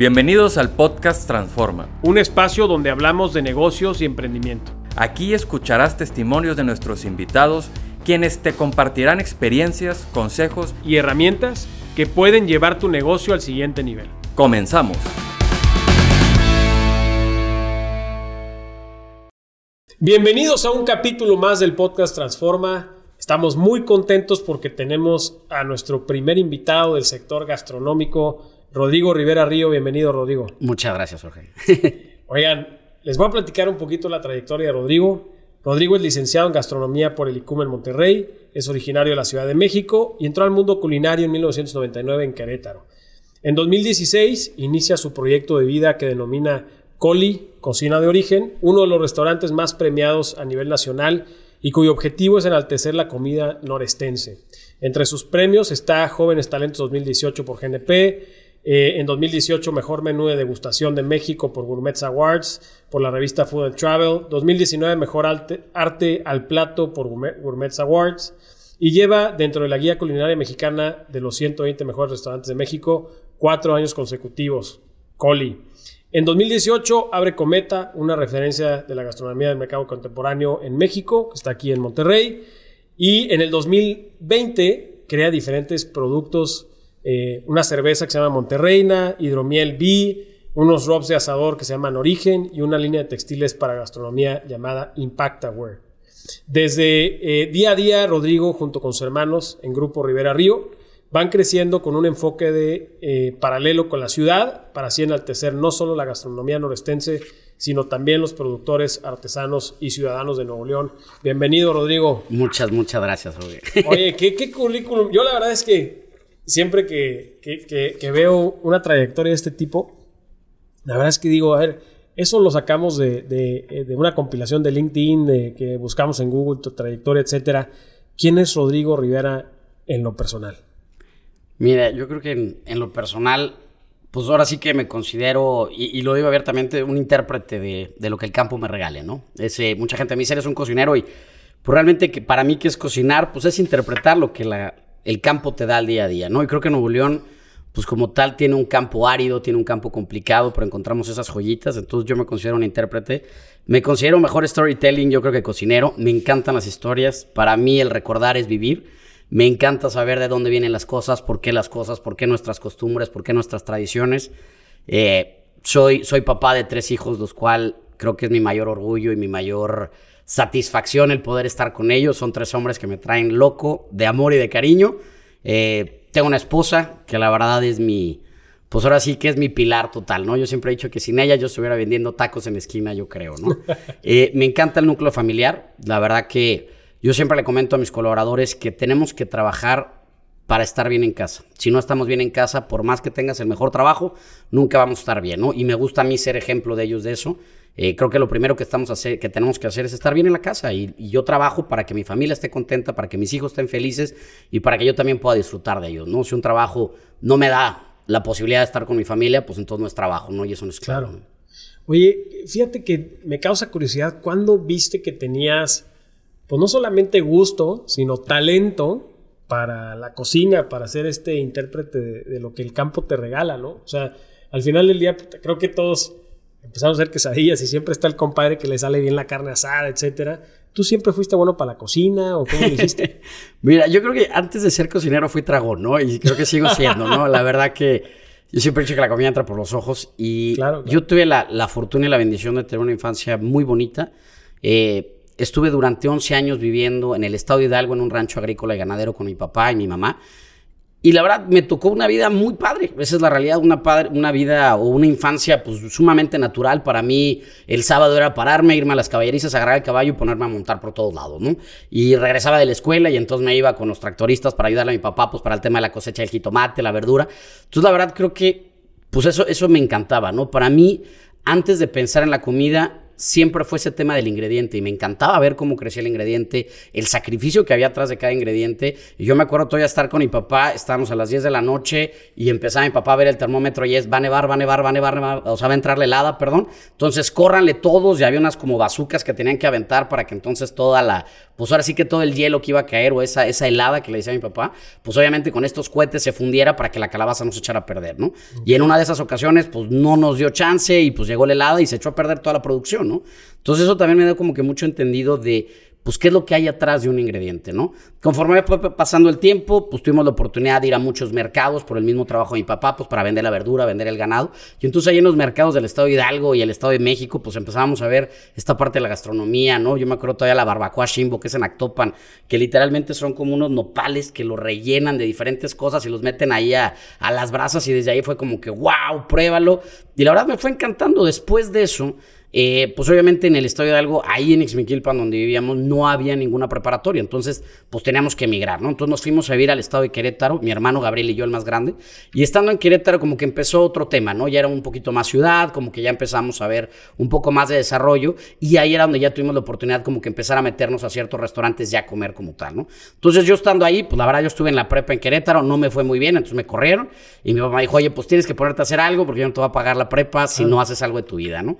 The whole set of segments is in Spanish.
Bienvenidos al podcast Transforma. Un espacio donde hablamos de negocios y emprendimiento. Aquí escucharás testimonios de nuestros invitados, quienes te compartirán experiencias, consejos y herramientas que pueden llevar tu negocio al siguiente nivel. Comenzamos. Bienvenidos a un capítulo más del podcast Transforma. Estamos muy contentos porque tenemos a nuestro primer invitado del sector gastronómico, Rodrigo Rivera Río. Bienvenido, Rodrigo. Muchas gracias, Jorge. Oigan, les voy a platicar un poquito la trayectoria de Rodrigo. Rodrigo es licenciado en gastronomía por el ICUM en Monterrey, es originario de la Ciudad de México y entró al mundo culinario en 1999 en Querétaro. En 2016 inicia su proyecto de vida que denomina Coli, Cocina de Origen, uno de los restaurantes más premiados a nivel nacional y cuyo objetivo es enaltecer la comida norestense. Entre sus premios está Jóvenes Talentos 2018 por GNP, eh, en 2018, Mejor Menú de Degustación de México por Gourmets Awards, por la revista Food and Travel. 2019, Mejor Arte, al Plato por Gourmets Awards. Y lleva dentro de la guía culinaria mexicana de los 120 mejores restaurantes de México cuatro años consecutivos. Coli. En 2018 abre Cometa, una referencia de la gastronomía del mercado contemporáneo en México, que está aquí en Monterrey. Y en el 2020 crea diferentes productos eh, una cerveza que se llama Monterreina, Hidromiel B, unos robs de asador que se llaman Origen y una línea de textiles para gastronomía llamada Impactaware. Desde eh, día a día, Rodrigo, junto con sus hermanos en Grupo Rivera Río, van creciendo con un enfoque de eh, paralelo con la ciudad para así enaltecer no solo la gastronomía norestense, sino también los productores, artesanos y ciudadanos de Nuevo León. Bienvenido, Rodrigo. Muchas, muchas gracias, Rodrigo. Oye, qué currículum. Yo la verdad es que siempre que, veo una trayectoria de este tipo, la verdad es que digo, a ver, eso lo sacamos de, eh, una compilación de LinkedIn, que buscamos en Google tu trayectoria, etcétera. ¿Quién es Rodrigo Rivera en lo personal? Mira, yo creo que en, lo personal, pues ahora sí que me considero, y, lo digo abiertamente, un intérprete de, lo que el campo me regale, ¿no? mucha gente me dice, eres un cocinero y pues, realmente que para mí que es cocinar, pues es interpretar lo que la, el campo te da el día a día, ¿no? Y creo que Nuevo León, pues como tal, tiene un campo árido, tiene un campo complicado, pero encontramos esas joyitas. Entonces yo me considero un intérprete. Me considero mejor storytelling, yo creo que cocinero. Me encantan las historias. Para mí el recordar es vivir. Me encanta saber de dónde vienen las cosas, por qué las cosas, por qué nuestras costumbres, por qué nuestras tradiciones. Eh, soy, soy papá de tres hijos, los cuales creo que es mi mayor orgullo y mi mayor satisfacción el poder estar con ellos. Son tres hombres que me traen loco de amor y de cariño. Eh, tengo una esposa que la verdad es mi, pues ahora sí que es mi pilar total, ¿no? Yo siempre he dicho que sin ella yo estuviera vendiendo tacos en esquina, yo creo, ¿no? Eh, me encanta el núcleo familiar. La verdad que yo siempre le comento a mis colaboradores que tenemos que trabajar para estar bien en casa. Si no estamos bien en casa, por más que tengas el mejor trabajo, nunca vamos a estar bien, ¿no? Y me gusta a mí ser ejemplo de ellos de eso. Eh, creo que lo primero que, estamos que tenemos que hacer es estar bien en la casa y, yo trabajo para que mi familia esté contenta, para que mis hijos estén felices y para que yo también pueda disfrutar de ellos, ¿no? Si un trabajo no me da la posibilidad de estar con mi familia, pues entonces no es trabajo, ¿no? Y eso no es claro. Oye, fíjate que me causa curiosidad, ¿cuándo viste que tenías, pues no solamente gusto, sino talento para la cocina, para ser este intérprete de, de lo que el campo te regala, ¿no? O sea, al final del día, creo que todos Empezamos a hacer quesadillas y siempre está el compadre que le sale bien la carne asada, etcétera. ¿Tú siempre fuiste bueno para la cocina o cómo lo hiciste? Mira, yo creo que antes de ser cocinero fui tragón, ¿no? Y creo que sigo siendo, ¿no? La verdad que yo siempre he dicho que la comida entra por los ojos y yo tuve la, fortuna y la bendición de tener una infancia muy bonita. Eh, estuve durante 11 años viviendo en el estado de Hidalgo en un rancho agrícola y ganadero con mi papá y mi mamá. Y la verdad, me tocó una vida muy padre. Esa es la realidad, una, padre, una vida o una infancia pues, sumamente natural. Para mí, el sábado era pararme, irme a las caballerizas, agarrar el caballo y ponerme a montar por todos lados, ¿no? Y regresaba de la escuela y entonces me iba con los tractoristas para ayudar a mi papá, pues para el tema de la cosecha del jitomate, la verdura. Entonces, la verdad, creo que, pues eso, eso me encantaba, ¿no? Para mí, antes de pensar en la comida, siempre fue ese tema del ingrediente y me encantaba ver cómo crecía el ingrediente, el sacrificio que había atrás de cada ingrediente. Y yo me acuerdo todavía estar con mi papá, estábamos a las 10 de la noche y empezaba mi papá a ver el termómetro y es va a nevar, va a nevar, va a nevar, o sea, va a entrar la helada, perdón. Entonces, córranle todos y había unas como bazucas que tenían que aventar para que entonces toda la, pues ahora sí que todo el hielo que iba a caer o esa, esa helada que le decía a mi papá, pues obviamente con estos cohetes se fundiera para que la calabaza no se echara a perder, ¿no? Y en una de esas ocasiones, pues no nos dio chance y pues llegó la helada y se echó a perder toda la producción. Entonces eso también me da como que mucho entendido de, pues, qué es lo que hay atrás de un ingrediente, ¿no? Conforme fue pasando el tiempo, pues tuvimos la oportunidad de ir a muchos mercados por el mismo trabajo de mi papá, pues para vender la verdura, vender el ganado. Y entonces ahí en los mercados del Estado de Hidalgo y el Estado de México, pues empezábamos a ver esta parte de la gastronomía, ¿no? Yo me acuerdo todavía la barbacoa Shimbo, que es en Actopan, que literalmente son como unos nopales que los rellenan de diferentes cosas y los meten ahí a, a las brasas y desde ahí fue como que, wow, pruébalo. Y la verdad me fue encantando. Después de eso eh, pues obviamente en el Estadio de Algo, ahí en Xmiquilpan, donde vivíamos, no había ninguna preparatoria, entonces pues teníamos que emigrar, ¿no? Entonces nos fuimos a vivir al Estado de Querétaro, mi hermano Gabriel y yo el más grande, y estando en Querétaro como que empezó otro tema, ¿no? Ya era un poquito más ciudad, como que ya empezamos a ver un poco más de desarrollo, y ahí era donde ya tuvimos la oportunidad como que empezar a meternos a ciertos restaurantes ya a comer como tal, ¿no? Entonces yo estando ahí, pues la verdad yo estuve en la prepa en Querétaro, no me fue muy bien, entonces me corrieron, y mi mamá dijo, oye, pues tienes que ponerte a hacer algo porque yo no te voy a pagar la prepa si no haces algo de tu vida, ¿no?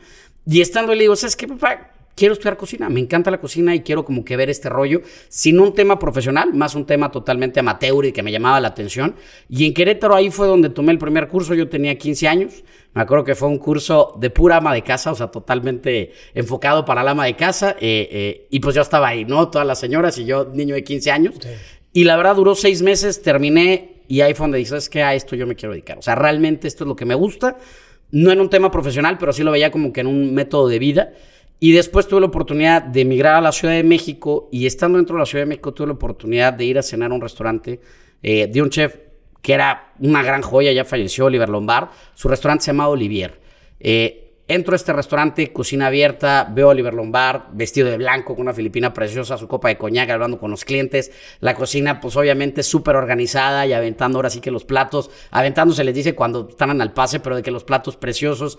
Y estando ahí le digo, ¿sabes qué, papá? Quiero estudiar cocina, me encanta la cocina y quiero como que ver este rollo, sin un tema profesional, más un tema totalmente amateur y que me llamaba la atención. Y en Querétaro ahí fue donde tomé el primer curso, yo tenía 15 años, me acuerdo que fue un curso de pura ama de casa, o sea, totalmente enfocado para la ama de casa, eh, eh, y pues yo estaba ahí, ¿no? Todas las señoras y yo, niño de 15 años. Y la verdad duró seis meses, terminé y ahí fue donde dije, es que a esto yo me quiero dedicar. O sea, realmente esto es lo que me gusta no en un tema profesional, pero sí lo veía como que en un método de vida. Y después tuve la oportunidad de emigrar a la Ciudad de México y estando dentro de la Ciudad de México tuve la oportunidad de ir a cenar a un restaurante eh, de un chef que era una gran joya, ya falleció, Oliver Lombard. Su restaurante se llamaba Olivier. Eh, Entro a este restaurante, cocina abierta, veo a Oliver Lombard vestido de blanco con una filipina preciosa, su copa de coñac, hablando con los clientes. La cocina, pues obviamente súper organizada y aventando ahora sí que los platos, aventando se les dice cuando están al pase, pero de que los platos preciosos.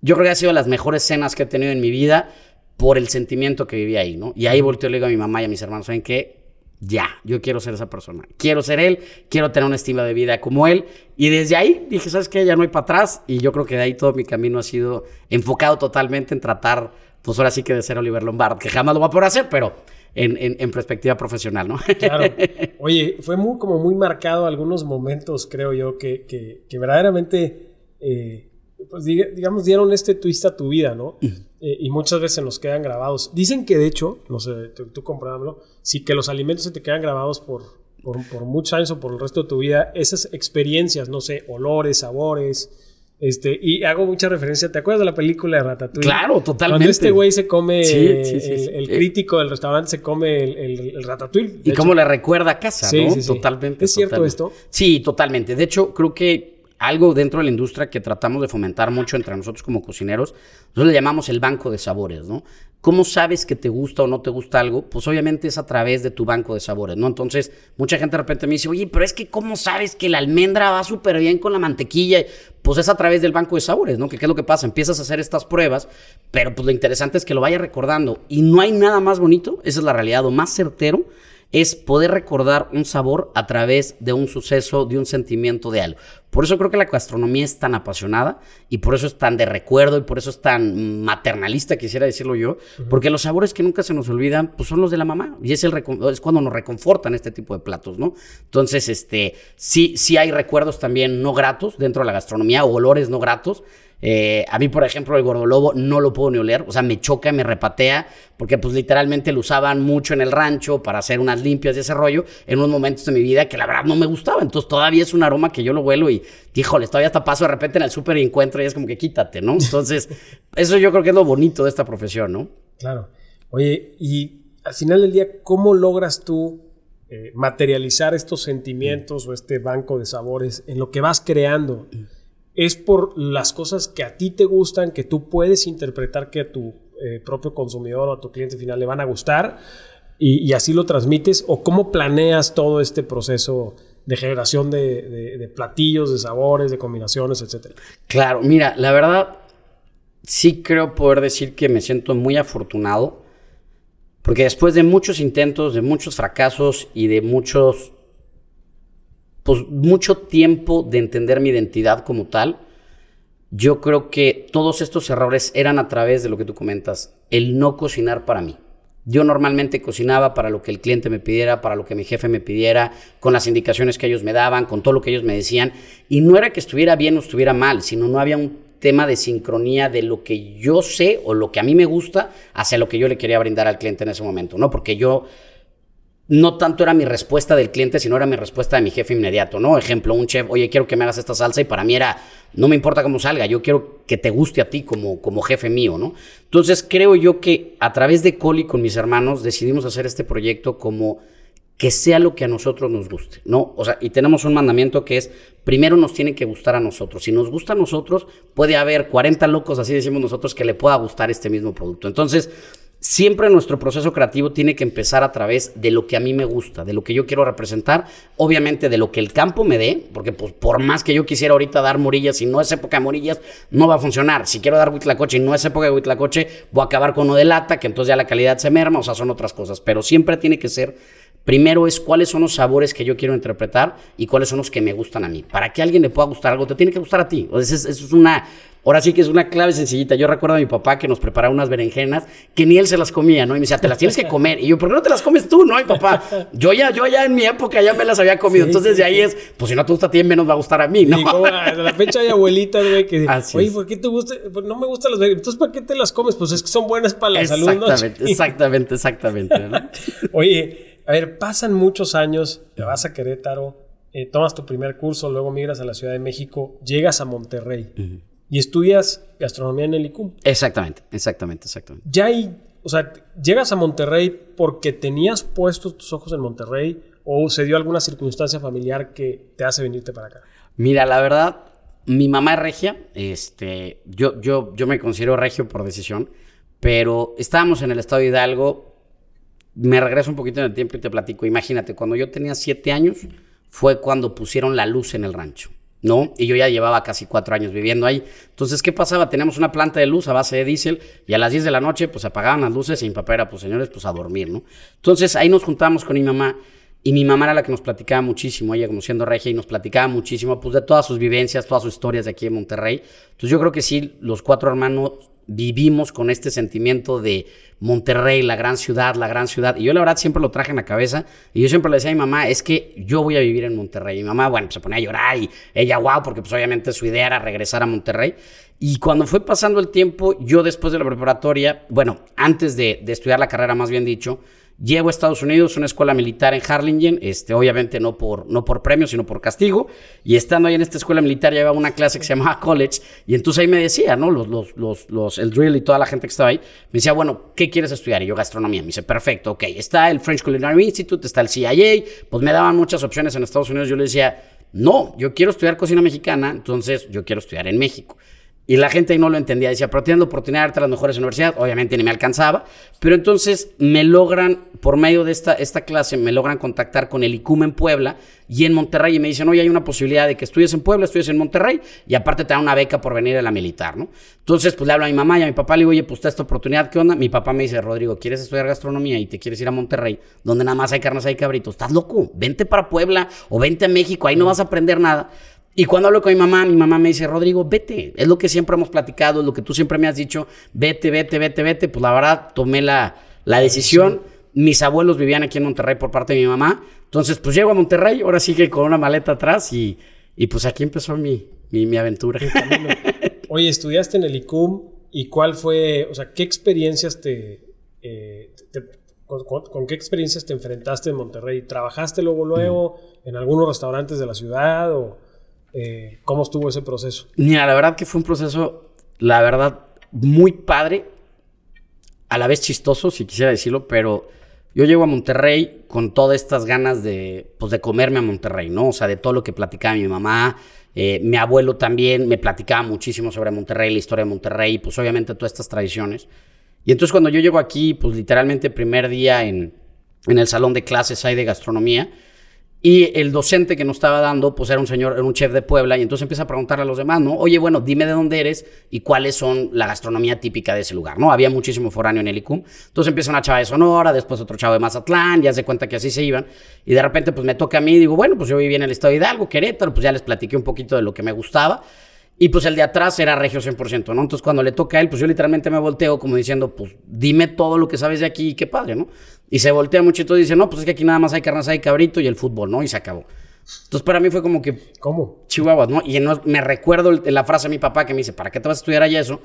Yo creo que ha sido las mejores cenas que he tenido en mi vida por el sentimiento que viví ahí, ¿no? Y ahí volteo y le digo a mi mamá y a mis hermanos, ¿saben qué? ya, yo quiero ser esa persona, quiero ser él, quiero tener una estima de vida como él. Y desde ahí dije, ¿sabes qué? Ya no hay para atrás. Y yo creo que de ahí todo mi camino ha sido enfocado totalmente en tratar, pues ahora sí que de ser Oliver Lombard, que jamás lo va a poder hacer, pero en, en, en perspectiva profesional, ¿no? Claro. Oye, fue muy, como muy marcado algunos momentos, creo yo, que, que, verdaderamente... Eh, pues digamos, dieron este twist a tu vida, ¿no? Eh, y muchas veces nos quedan grabados. Dicen que de hecho, no sé, tú, tú comprándolo, sí que los alimentos se te quedan grabados por, por, muchos años o por el resto de tu vida, esas experiencias, no sé, olores, sabores. Este, y hago mucha referencia, ¿te acuerdas de la película de Ratatouille? Claro, totalmente. Cuando este güey se come, el, eh, crítico del restaurante se come el, Ratatouille. Y cómo le recuerda a casa, ¿no? Totalmente. ¿Es cierto esto? Sí, totalmente. De hecho, creo que algo dentro de la industria que tratamos de fomentar mucho entre nosotros como cocineros, nosotros le llamamos el banco de sabores, ¿no? ¿Cómo sabes que te gusta o no te gusta algo? Pues obviamente es a través de tu banco de sabores, ¿no? Entonces, mucha gente de repente me dice, oye, pero es que ¿cómo sabes que la almendra va súper bien con la mantequilla? Pues es a través del banco de sabores, ¿no? Que qué es lo que pasa, empiezas a hacer estas pruebas, pero pues lo interesante es que lo vayas recordando. Y no hay nada más bonito, esa es la realidad, o más certero es poder recordar un sabor a través de un suceso, de un sentimiento, de algo. Por eso creo que la gastronomía es tan apasionada y por eso es tan de recuerdo y por eso es tan maternalista, quisiera decirlo yo, porque los sabores que nunca se nos olvidan pues son los de la mamá y es, el es cuando nos reconfortan este tipo de platos, ¿no? Entonces, este, sí, sí hay recuerdos también no gratos dentro de la gastronomía o olores no gratos eh, a mí, por ejemplo, el gordolobo no lo puedo ni oler, o sea, me choca, me repatea, porque pues literalmente lo usaban mucho en el rancho para hacer unas limpias de ese rollo en unos momentos de mi vida que la verdad no me gustaba. Entonces todavía es un aroma que yo lo vuelo y, híjole, todavía hasta paso de repente en el súper y encuentro y es como que quítate, ¿no? Entonces, eso yo creo que es lo bonito de esta profesión, ¿no? Claro. Oye, y al final del día, ¿cómo logras tú eh, materializar estos sentimientos o este banco de sabores en lo que vas creando? Mm es por las cosas que a ti te gustan, que tú puedes interpretar que a tu eh, propio consumidor o a tu cliente final le van a gustar y, así lo transmites o cómo planeas todo este proceso de generación de, de, platillos, de sabores, de combinaciones, etcétera. Claro, mira, la verdad sí creo poder decir que me siento muy afortunado porque después de muchos intentos, de muchos fracasos y de muchos pues, mucho tiempo de entender mi identidad como tal, yo creo que todos estos errores eran a través de lo que tú comentas, el no cocinar para mí. Yo normalmente cocinaba para lo que el cliente me pidiera, para lo que mi jefe me pidiera, con las indicaciones que ellos me daban, con todo lo que ellos me decían. Y no era que estuviera bien o estuviera mal, sino no había un tema de sincronía de lo que yo sé o lo que a mí me gusta hacia lo que yo le quería brindar al cliente en ese momento, ¿no? Porque yo no tanto era mi respuesta del cliente, sino era mi respuesta de mi jefe inmediato, ¿no? Ejemplo, un chef, oye, quiero que me hagas esta salsa y para mí era, no me importa cómo salga, yo quiero que te guste a ti como, como jefe mío, ¿no? Entonces creo yo que a través de Coli con mis hermanos decidimos hacer este proyecto como que sea lo que a nosotros nos guste, ¿no? O sea, y tenemos un mandamiento que es, primero nos tiene que gustar a nosotros. Si nos gusta a nosotros, puede haber 40 locos, así decimos nosotros, que le pueda gustar este mismo producto. Entonces, siempre nuestro proceso creativo tiene que empezar a través de lo que a mí me gusta, de lo que yo quiero representar, obviamente de lo que el campo me dé, porque pues por más que yo quisiera ahorita dar morillas, y no es época de morillas, no va a funcionar. Si quiero dar huitlacoche y no es época de huitlacoche, voy a acabar con uno de lata, que entonces ya la calidad se merma, o sea, son otras cosas, pero siempre tiene que ser Primero es cuáles son los sabores que yo quiero interpretar y cuáles son los que me gustan a mí. Para que a alguien le pueda gustar algo, te tiene que gustar a ti. O eso es una Ahora sí que es una clave sencillita. Yo recuerdo a mi papá que nos preparaba unas berenjenas que ni él se las comía, ¿no? Y me decía, te las tienes que comer. Y yo, ¿por qué no te las comes tú, no? mi papá, yo ya, yo ya en mi época ya me las había comido. Entonces de ahí es, pues si no te gusta a ti, menos va a gustar a mí, ¿no? Y a la fecha hay abuelitas, güey, que oye, ¿por qué te gusta? Pues no me gustan las berenjenas. Entonces, ¿para qué te las comes? Pues es que son buenas para la salud, Exactamente, exactamente, exactamente. oye, a ver, pasan muchos años, te vas a Querétaro, eh, tomas tu primer curso, luego migras a la Ciudad de México, llegas a Monterrey y estudias gastronomía en el ICUM. Exactamente, exactamente, exactamente. Ya ahí o sea, llegas a Monterrey porque tenías puestos tus ojos en Monterrey o se dio alguna circunstancia familiar que te hace venirte para acá. Mira, la verdad, mi mamá es regia, este, yo, yo, yo me considero regio por decisión, pero estábamos en el estado de Hidalgo, me regreso un poquito en el tiempo y te platico, imagínate, cuando yo tenía siete años fue cuando pusieron la luz en el rancho. ¿no? Y yo ya llevaba casi cuatro años viviendo ahí. Entonces, ¿qué pasaba? Teníamos una planta de luz a base de diésel y a las 10 de la noche, pues apagaban las luces y mi papá era, pues señores, pues a dormir, ¿no? Entonces, ahí nos juntábamos con mi mamá y mi mamá era la que nos platicaba muchísimo, ella como siendo regia, y nos platicaba muchísimo, pues de todas sus vivencias, todas sus historias de aquí en Monterrey. Entonces, yo creo que sí, los cuatro hermanos vivimos con este sentimiento de Monterrey, la gran ciudad, la gran ciudad. Y yo la verdad siempre lo traje en la cabeza y yo siempre le decía a mi mamá, es que yo voy a vivir en Monterrey. Y mi mamá, bueno, se ponía a llorar y ella, wow, porque pues obviamente su idea era regresar a Monterrey. Y cuando fue pasando el tiempo, yo después de la preparatoria, bueno, antes de estudiar la carrera más bien dicho, Llego a Estados Unidos, una escuela militar en Harlingen, este, obviamente no por, no por premio, sino por castigo. Y estando ahí en esta escuela militar, llevaba una clase que se llamaba college. Y entonces ahí me decía, ¿no? Los, los, los, los, el drill y toda la gente que estaba ahí, me decía, bueno, ¿qué quieres estudiar? Y yo, gastronomía. Me dice, perfecto, ok. Está el French Culinary Institute, está el CIA. Pues me daban muchas opciones en Estados Unidos. Yo le decía, no, yo quiero estudiar cocina mexicana, entonces yo quiero estudiar en México. Y la gente ahí no lo entendía. Decía, pero teniendo oportunidad de darte a las mejores universidades. Obviamente ni me alcanzaba. Pero entonces me logran, por medio de esta, esta clase, me logran contactar con el ICUM en Puebla y en Monterrey. Y me dicen, oye, hay una posibilidad de que estudies en Puebla, estudies en Monterrey. Y aparte te dan una beca por venir a la militar, ¿no? Entonces, pues le hablo a mi mamá y a mi papá. Le digo, oye, pues esta oportunidad, ¿qué onda? Mi papá me dice, Rodrigo, ¿quieres estudiar gastronomía y te quieres ir a Monterrey? Donde nada más hay carnes, hay cabritos. ¿Estás loco? Vente para Puebla o vente a México. Ahí no vas a aprender nada. Y cuando hablo con mi mamá, mi mamá me dice, Rodrigo, vete. Es lo que siempre hemos platicado, es lo que tú siempre me has dicho, vete, vete, vete, vete. Pues la verdad, tomé la, decisión. Mis abuelos vivían aquí en Monterrey por parte de mi mamá. Entonces, pues llego a Monterrey, ahora sí que con una maleta atrás y, y pues aquí empezó mi, mi, aventura. Oye, estudiaste en el ICUM y cuál fue, o sea, qué experiencias te, eh, con, con, qué experiencias te enfrentaste en Monterrey? ¿Trabajaste luego, luego en algunos restaurantes de la ciudad o...? Eh, ¿Cómo estuvo ese proceso? Mira, la verdad que fue un proceso, la verdad, muy padre, a la vez chistoso, si quisiera decirlo, pero yo llego a Monterrey con todas estas ganas de, pues, comerme a Monterrey, ¿no? O sea, de todo lo que platicaba mi mamá, eh, mi abuelo también me platicaba muchísimo sobre Monterrey, la historia de Monterrey, pues obviamente todas estas tradiciones. Y entonces cuando yo llego aquí, pues literalmente primer día en, en el salón de clases hay de gastronomía, y el docente que nos estaba dando, pues era un señor, era un chef de Puebla, y entonces empieza a preguntarle a los demás, ¿no? Oye, bueno, dime de dónde eres y cuáles son la gastronomía típica de ese lugar, ¿no? Había muchísimo foráneo en el ICUM. Entonces empieza una chava de Sonora, después otro chavo de Mazatlán, ya se cuenta que así se iban. Y de repente, pues me toca a mí, digo, bueno, pues yo viví en el estado de Hidalgo, Querétaro, pues ya les platiqué un poquito de lo que me gustaba. Y pues el de atrás era regio 100%, ¿no? Entonces cuando le toca a él, pues yo literalmente me volteo como diciendo, pues dime todo lo que sabes de aquí y qué padre, ¿no? Y se voltea mucho y dice, no, pues es que aquí nada más hay carnaza y cabrito y el fútbol, ¿no? Y se acabó. Entonces para mí fue como que... ¿Cómo? Chihuahuas, ¿no? Y me recuerdo la frase de mi papá que me dice, ¿para qué te vas a estudiar allá eso?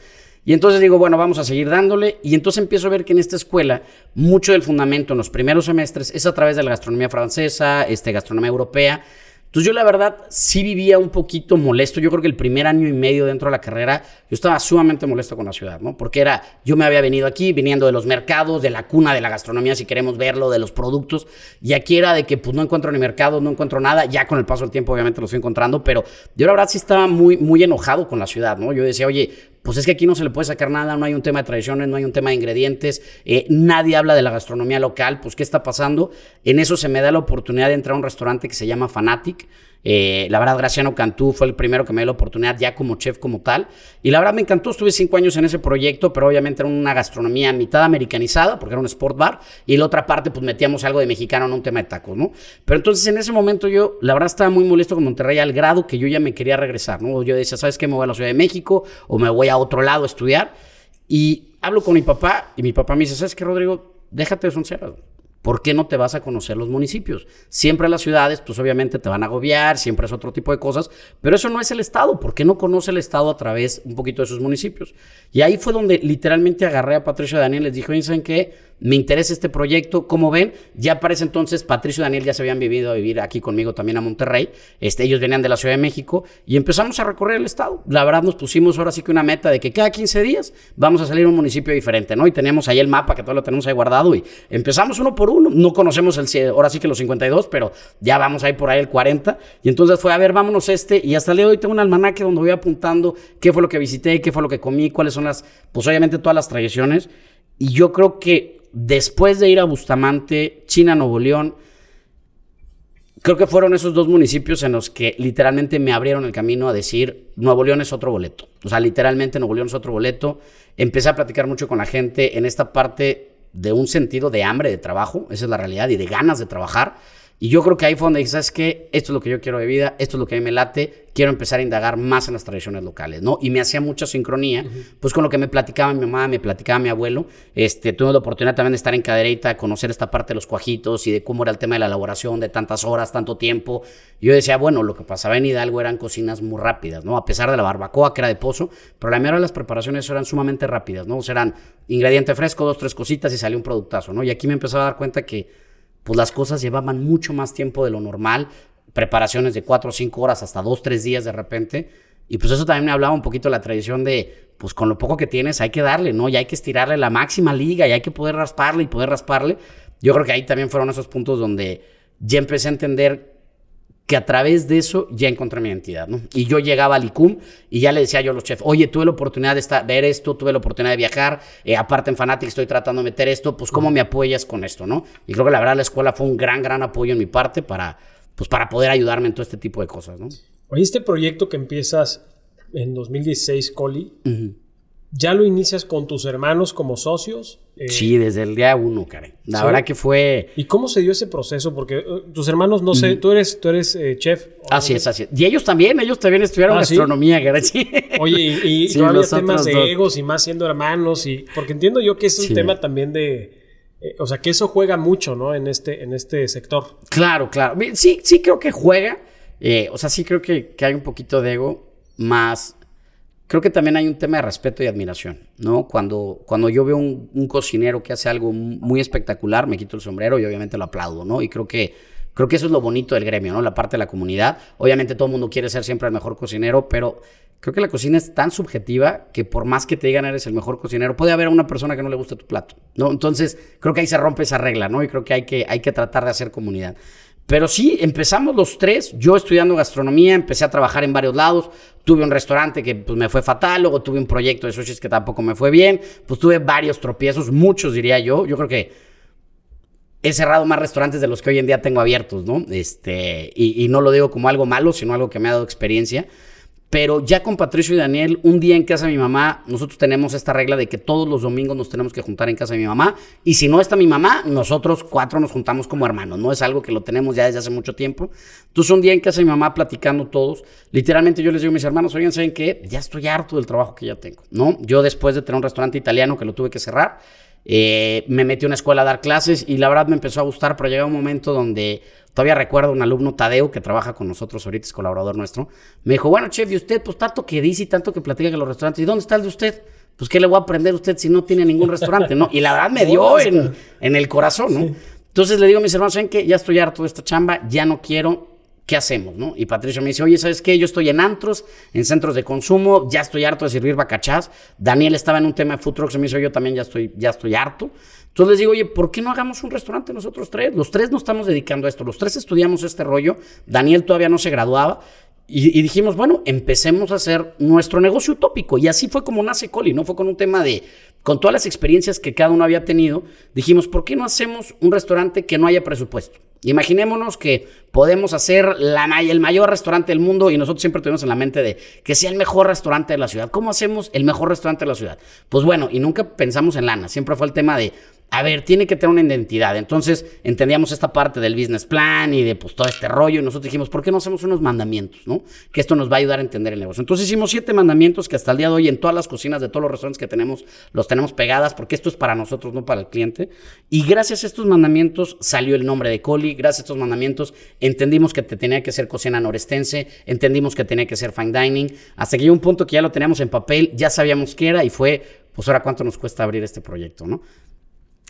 Y entonces digo, bueno, vamos a seguir dándole. Y entonces empiezo a ver que en esta escuela mucho del fundamento en los primeros semestres es a través de la gastronomía francesa, este, gastronomía europea. Entonces yo la verdad sí vivía un poquito molesto. Yo creo que el primer año y medio dentro de la carrera yo estaba sumamente molesto con la ciudad, ¿no? Porque era, yo me había venido aquí viniendo de los mercados, de la cuna de la gastronomía, si queremos verlo, de los productos. Y aquí era de que pues no encuentro ni mercado, no encuentro nada. Ya con el paso del tiempo obviamente lo estoy encontrando, pero yo la verdad sí estaba muy, muy enojado con la ciudad, ¿no? Yo decía, oye, pues es que aquí no se le puede sacar nada, no hay un tema de tradiciones, no hay un tema de ingredientes, eh, nadie habla de la gastronomía local, pues ¿qué está pasando? En eso se me da la oportunidad de entrar a un restaurante que se llama Fanatic, eh, la verdad, Graciano Cantú fue el primero que me dio la oportunidad ya como chef como tal. Y la verdad me encantó, estuve cinco años en ese proyecto, pero obviamente era una gastronomía mitad americanizada, porque era un sport bar, y la otra parte pues metíamos algo de mexicano en un tema de tacos, ¿no? Pero entonces en ese momento yo, la verdad, estaba muy molesto con Monterrey al grado que yo ya me quería regresar, ¿no? Yo decía, ¿sabes qué? Me voy a la Ciudad de México o me voy a otro lado a estudiar. Y hablo con mi papá y mi papá me dice, ¿sabes qué, Rodrigo? Déjate de cerrado ¿Por qué no te vas a conocer los municipios? Siempre las ciudades, pues obviamente te van a agobiar, siempre es otro tipo de cosas, pero eso no es el Estado. ¿Por qué no conoce el Estado a través un poquito de sus municipios? Y ahí fue donde literalmente agarré a Patricio Daniel, les dije, ¿saben qué? Me interesa este proyecto, como ven, ya para entonces Patricio Daniel ya se habían vivido a vivir aquí conmigo también a Monterrey, este, ellos venían de la Ciudad de México y empezamos a recorrer el Estado. La verdad nos pusimos ahora sí que una meta de que cada 15 días vamos a salir a un municipio diferente, ¿no? Y tenemos ahí el mapa que todo lo tenemos ahí guardado y empezamos uno por uno no conocemos el, ahora sí que los 52, pero ya vamos a ir por ahí el 40. Y entonces fue, a ver, vámonos este. Y hasta el día de hoy tengo un almanaque donde voy apuntando qué fue lo que visité, qué fue lo que comí, cuáles son las, pues obviamente todas las tradiciones. Y yo creo que después de ir a Bustamante, China, Nuevo León, creo que fueron esos dos municipios en los que literalmente me abrieron el camino a decir, Nuevo León es otro boleto. O sea, literalmente Nuevo León es otro boleto. Empecé a platicar mucho con la gente en esta parte de un sentido de hambre de trabajo, esa es la realidad, y de ganas de trabajar, y yo creo que ahí fue donde dices, ¿sabes qué? Esto es lo que yo quiero de vida, esto es lo que a mí me late, quiero empezar a indagar más en las tradiciones locales, ¿no? Y me hacía mucha sincronía, pues con lo que me platicaba mi mamá, me platicaba mi abuelo. Este, tuve la oportunidad también de estar en Cadereyta, conocer esta parte de los cuajitos y de cómo era el tema de la elaboración, de tantas horas, tanto tiempo. Yo decía, bueno, lo que pasaba en Hidalgo eran cocinas muy rápidas, ¿no? A pesar de la barbacoa que era de pozo, pero la mayoría de las preparaciones eran sumamente rápidas, ¿no? O sea, eran ingrediente fresco, dos, tres cositas y salió un productazo, ¿no? Y aquí me empezaba a dar cuenta que pues las cosas llevaban mucho más tiempo de lo normal, preparaciones de cuatro o cinco horas hasta dos, tres días de repente. Y pues eso también me hablaba un poquito de la tradición de, pues con lo poco que tienes hay que darle, ¿no? Y hay que estirarle la máxima liga y hay que poder rasparle y poder rasparle. Yo creo que ahí también fueron esos puntos donde ya empecé a entender que a través de eso ya encontré mi identidad, ¿no? Y yo llegaba al ICUM y ya le decía yo a los chefs, oye, tuve la oportunidad de ver esto, tuve la oportunidad de viajar, eh, aparte en Fanatic estoy tratando de meter esto, pues ¿cómo me apoyas con esto, no? Y creo que la verdad la escuela fue un gran, gran apoyo en mi parte para, pues, para poder ayudarme en todo este tipo de cosas, ¿no? Oye, este proyecto que empiezas en 2016, Coli, ¿Ya lo inicias con tus hermanos como socios? Eh, sí, desde el día uno, caray. La verdad que fue... ¿Y cómo se dio ese proceso? Porque eh, tus hermanos, no sé, mm. tú eres, tú eres eh, chef. Así es, así es. Y ellos también, ellos también estudiaron ¿Ah, gastronomía, caray. Oye, y, no había temas de egos y más siendo hermanos y... Porque entiendo yo que es un tema también de... o sea, que eso juega mucho, ¿no? En este, en este sector. Claro, claro. Sí, sí creo que juega. o sea, sí creo que hay un poquito de ego más creo que también hay un tema de respeto y admiración, ¿no? Cuando, cuando yo veo un, cocinero que hace algo muy espectacular, me quito el sombrero y obviamente lo aplaudo, ¿no? Y creo que, creo que eso es lo bonito del gremio, ¿no? La parte de la comunidad. Obviamente todo el mundo quiere ser siempre el mejor cocinero, pero creo que la cocina es tan subjetiva que por más que te digan eres el mejor cocinero, puede haber una persona que no le gusta tu plato, ¿no? Entonces, creo que ahí se rompe esa regla, ¿no? Y creo que hay que, hay que tratar de hacer comunidad. Pero sí, empezamos los tres, yo estudiando gastronomía, empecé a trabajar en varios lados, tuve un restaurante que pues, me fue fatal, luego tuve un proyecto de sushi que tampoco me fue bien, pues tuve varios tropiezos, muchos diría yo, yo creo que he cerrado más restaurantes de los que hoy en día tengo abiertos, ¿no? Este, y, y no lo digo como algo malo, sino algo que me ha dado experiencia. Pero ya con Patricio y Daniel, un día en casa de mi mamá, nosotros tenemos esta regla de que todos los domingos nos tenemos que juntar en casa de mi mamá. Y si no está mi mamá, nosotros cuatro nos juntamos como hermanos. No es algo que lo tenemos ya desde hace mucho tiempo. Entonces, un día en casa de mi mamá, platicando todos, literalmente yo les digo a mis hermanos, oigan, ¿saben qué? Ya estoy harto del trabajo que ya tengo, ¿no? Yo después de tener un restaurante italiano que lo tuve que cerrar, eh, me metí a una escuela a dar clases y la verdad me empezó a gustar, pero llega un momento donde todavía recuerdo un alumno, Tadeo, que trabaja con nosotros ahorita, es colaborador nuestro, me dijo, bueno, chef, ¿y usted? Pues tanto que dice y tanto que platica que los restaurantes, ¿y dónde está el de usted? Pues, ¿qué le voy a aprender a usted si no tiene ningún restaurante, no? Y la verdad me dio en, en el corazón, ¿no? Entonces le digo a mis hermanos, ¿saben qué? Ya estoy harto de esta chamba, ya no quiero, ¿qué hacemos? ¿no? Y Patricio me dice, oye, ¿sabes qué? Yo estoy en antros, en centros de consumo, ya estoy harto de servir bacachás. Daniel estaba en un tema de food trucks y me dice, yo también ya estoy, ya estoy harto. Entonces les digo, oye, ¿por qué no hagamos un restaurante nosotros tres? Los tres nos estamos dedicando a esto, los tres estudiamos este rollo, Daniel todavía no se graduaba. y dijimos, bueno, empecemos a hacer nuestro negocio utópico. Y así fue como nace Coli, ¿no? Fue con un tema de, con todas las experiencias que cada uno había tenido, dijimos, ¿por qué no hacemos un restaurante que no haya presupuesto? Imaginémonos que podemos hacer el mayor restaurante del mundo y nosotros siempre tuvimos en la mente de que sea el mejor restaurante de la ciudad. ¿Cómo hacemos el mejor restaurante de la ciudad? Pues bueno, y nunca pensamos en lana, siempre fue el tema de a ver, tiene que tener una identidad. Entonces entendíamos esta parte del business plan y de pues todo este rollo y nosotros dijimos, ¿por qué no hacemos unos mandamientos, no? Que esto nos va a ayudar a entender el negocio. Entonces hicimos siete mandamientos que hasta el día de hoy en todas las cocinas de todos los restaurantes que tenemos los tenemos pegadas porque esto es para nosotros, no para el cliente. Y gracias a estos mandamientos salió el nombre de Coli, gracias a estos mandamientos entendimos que tenía que ser cocina norestense, entendimos que tenía que ser fine dining, hasta que llegó un punto que ya lo teníamos en papel, ya sabíamos qué era y fue pues ahora cuánto nos cuesta abrir este proyecto, ¿no?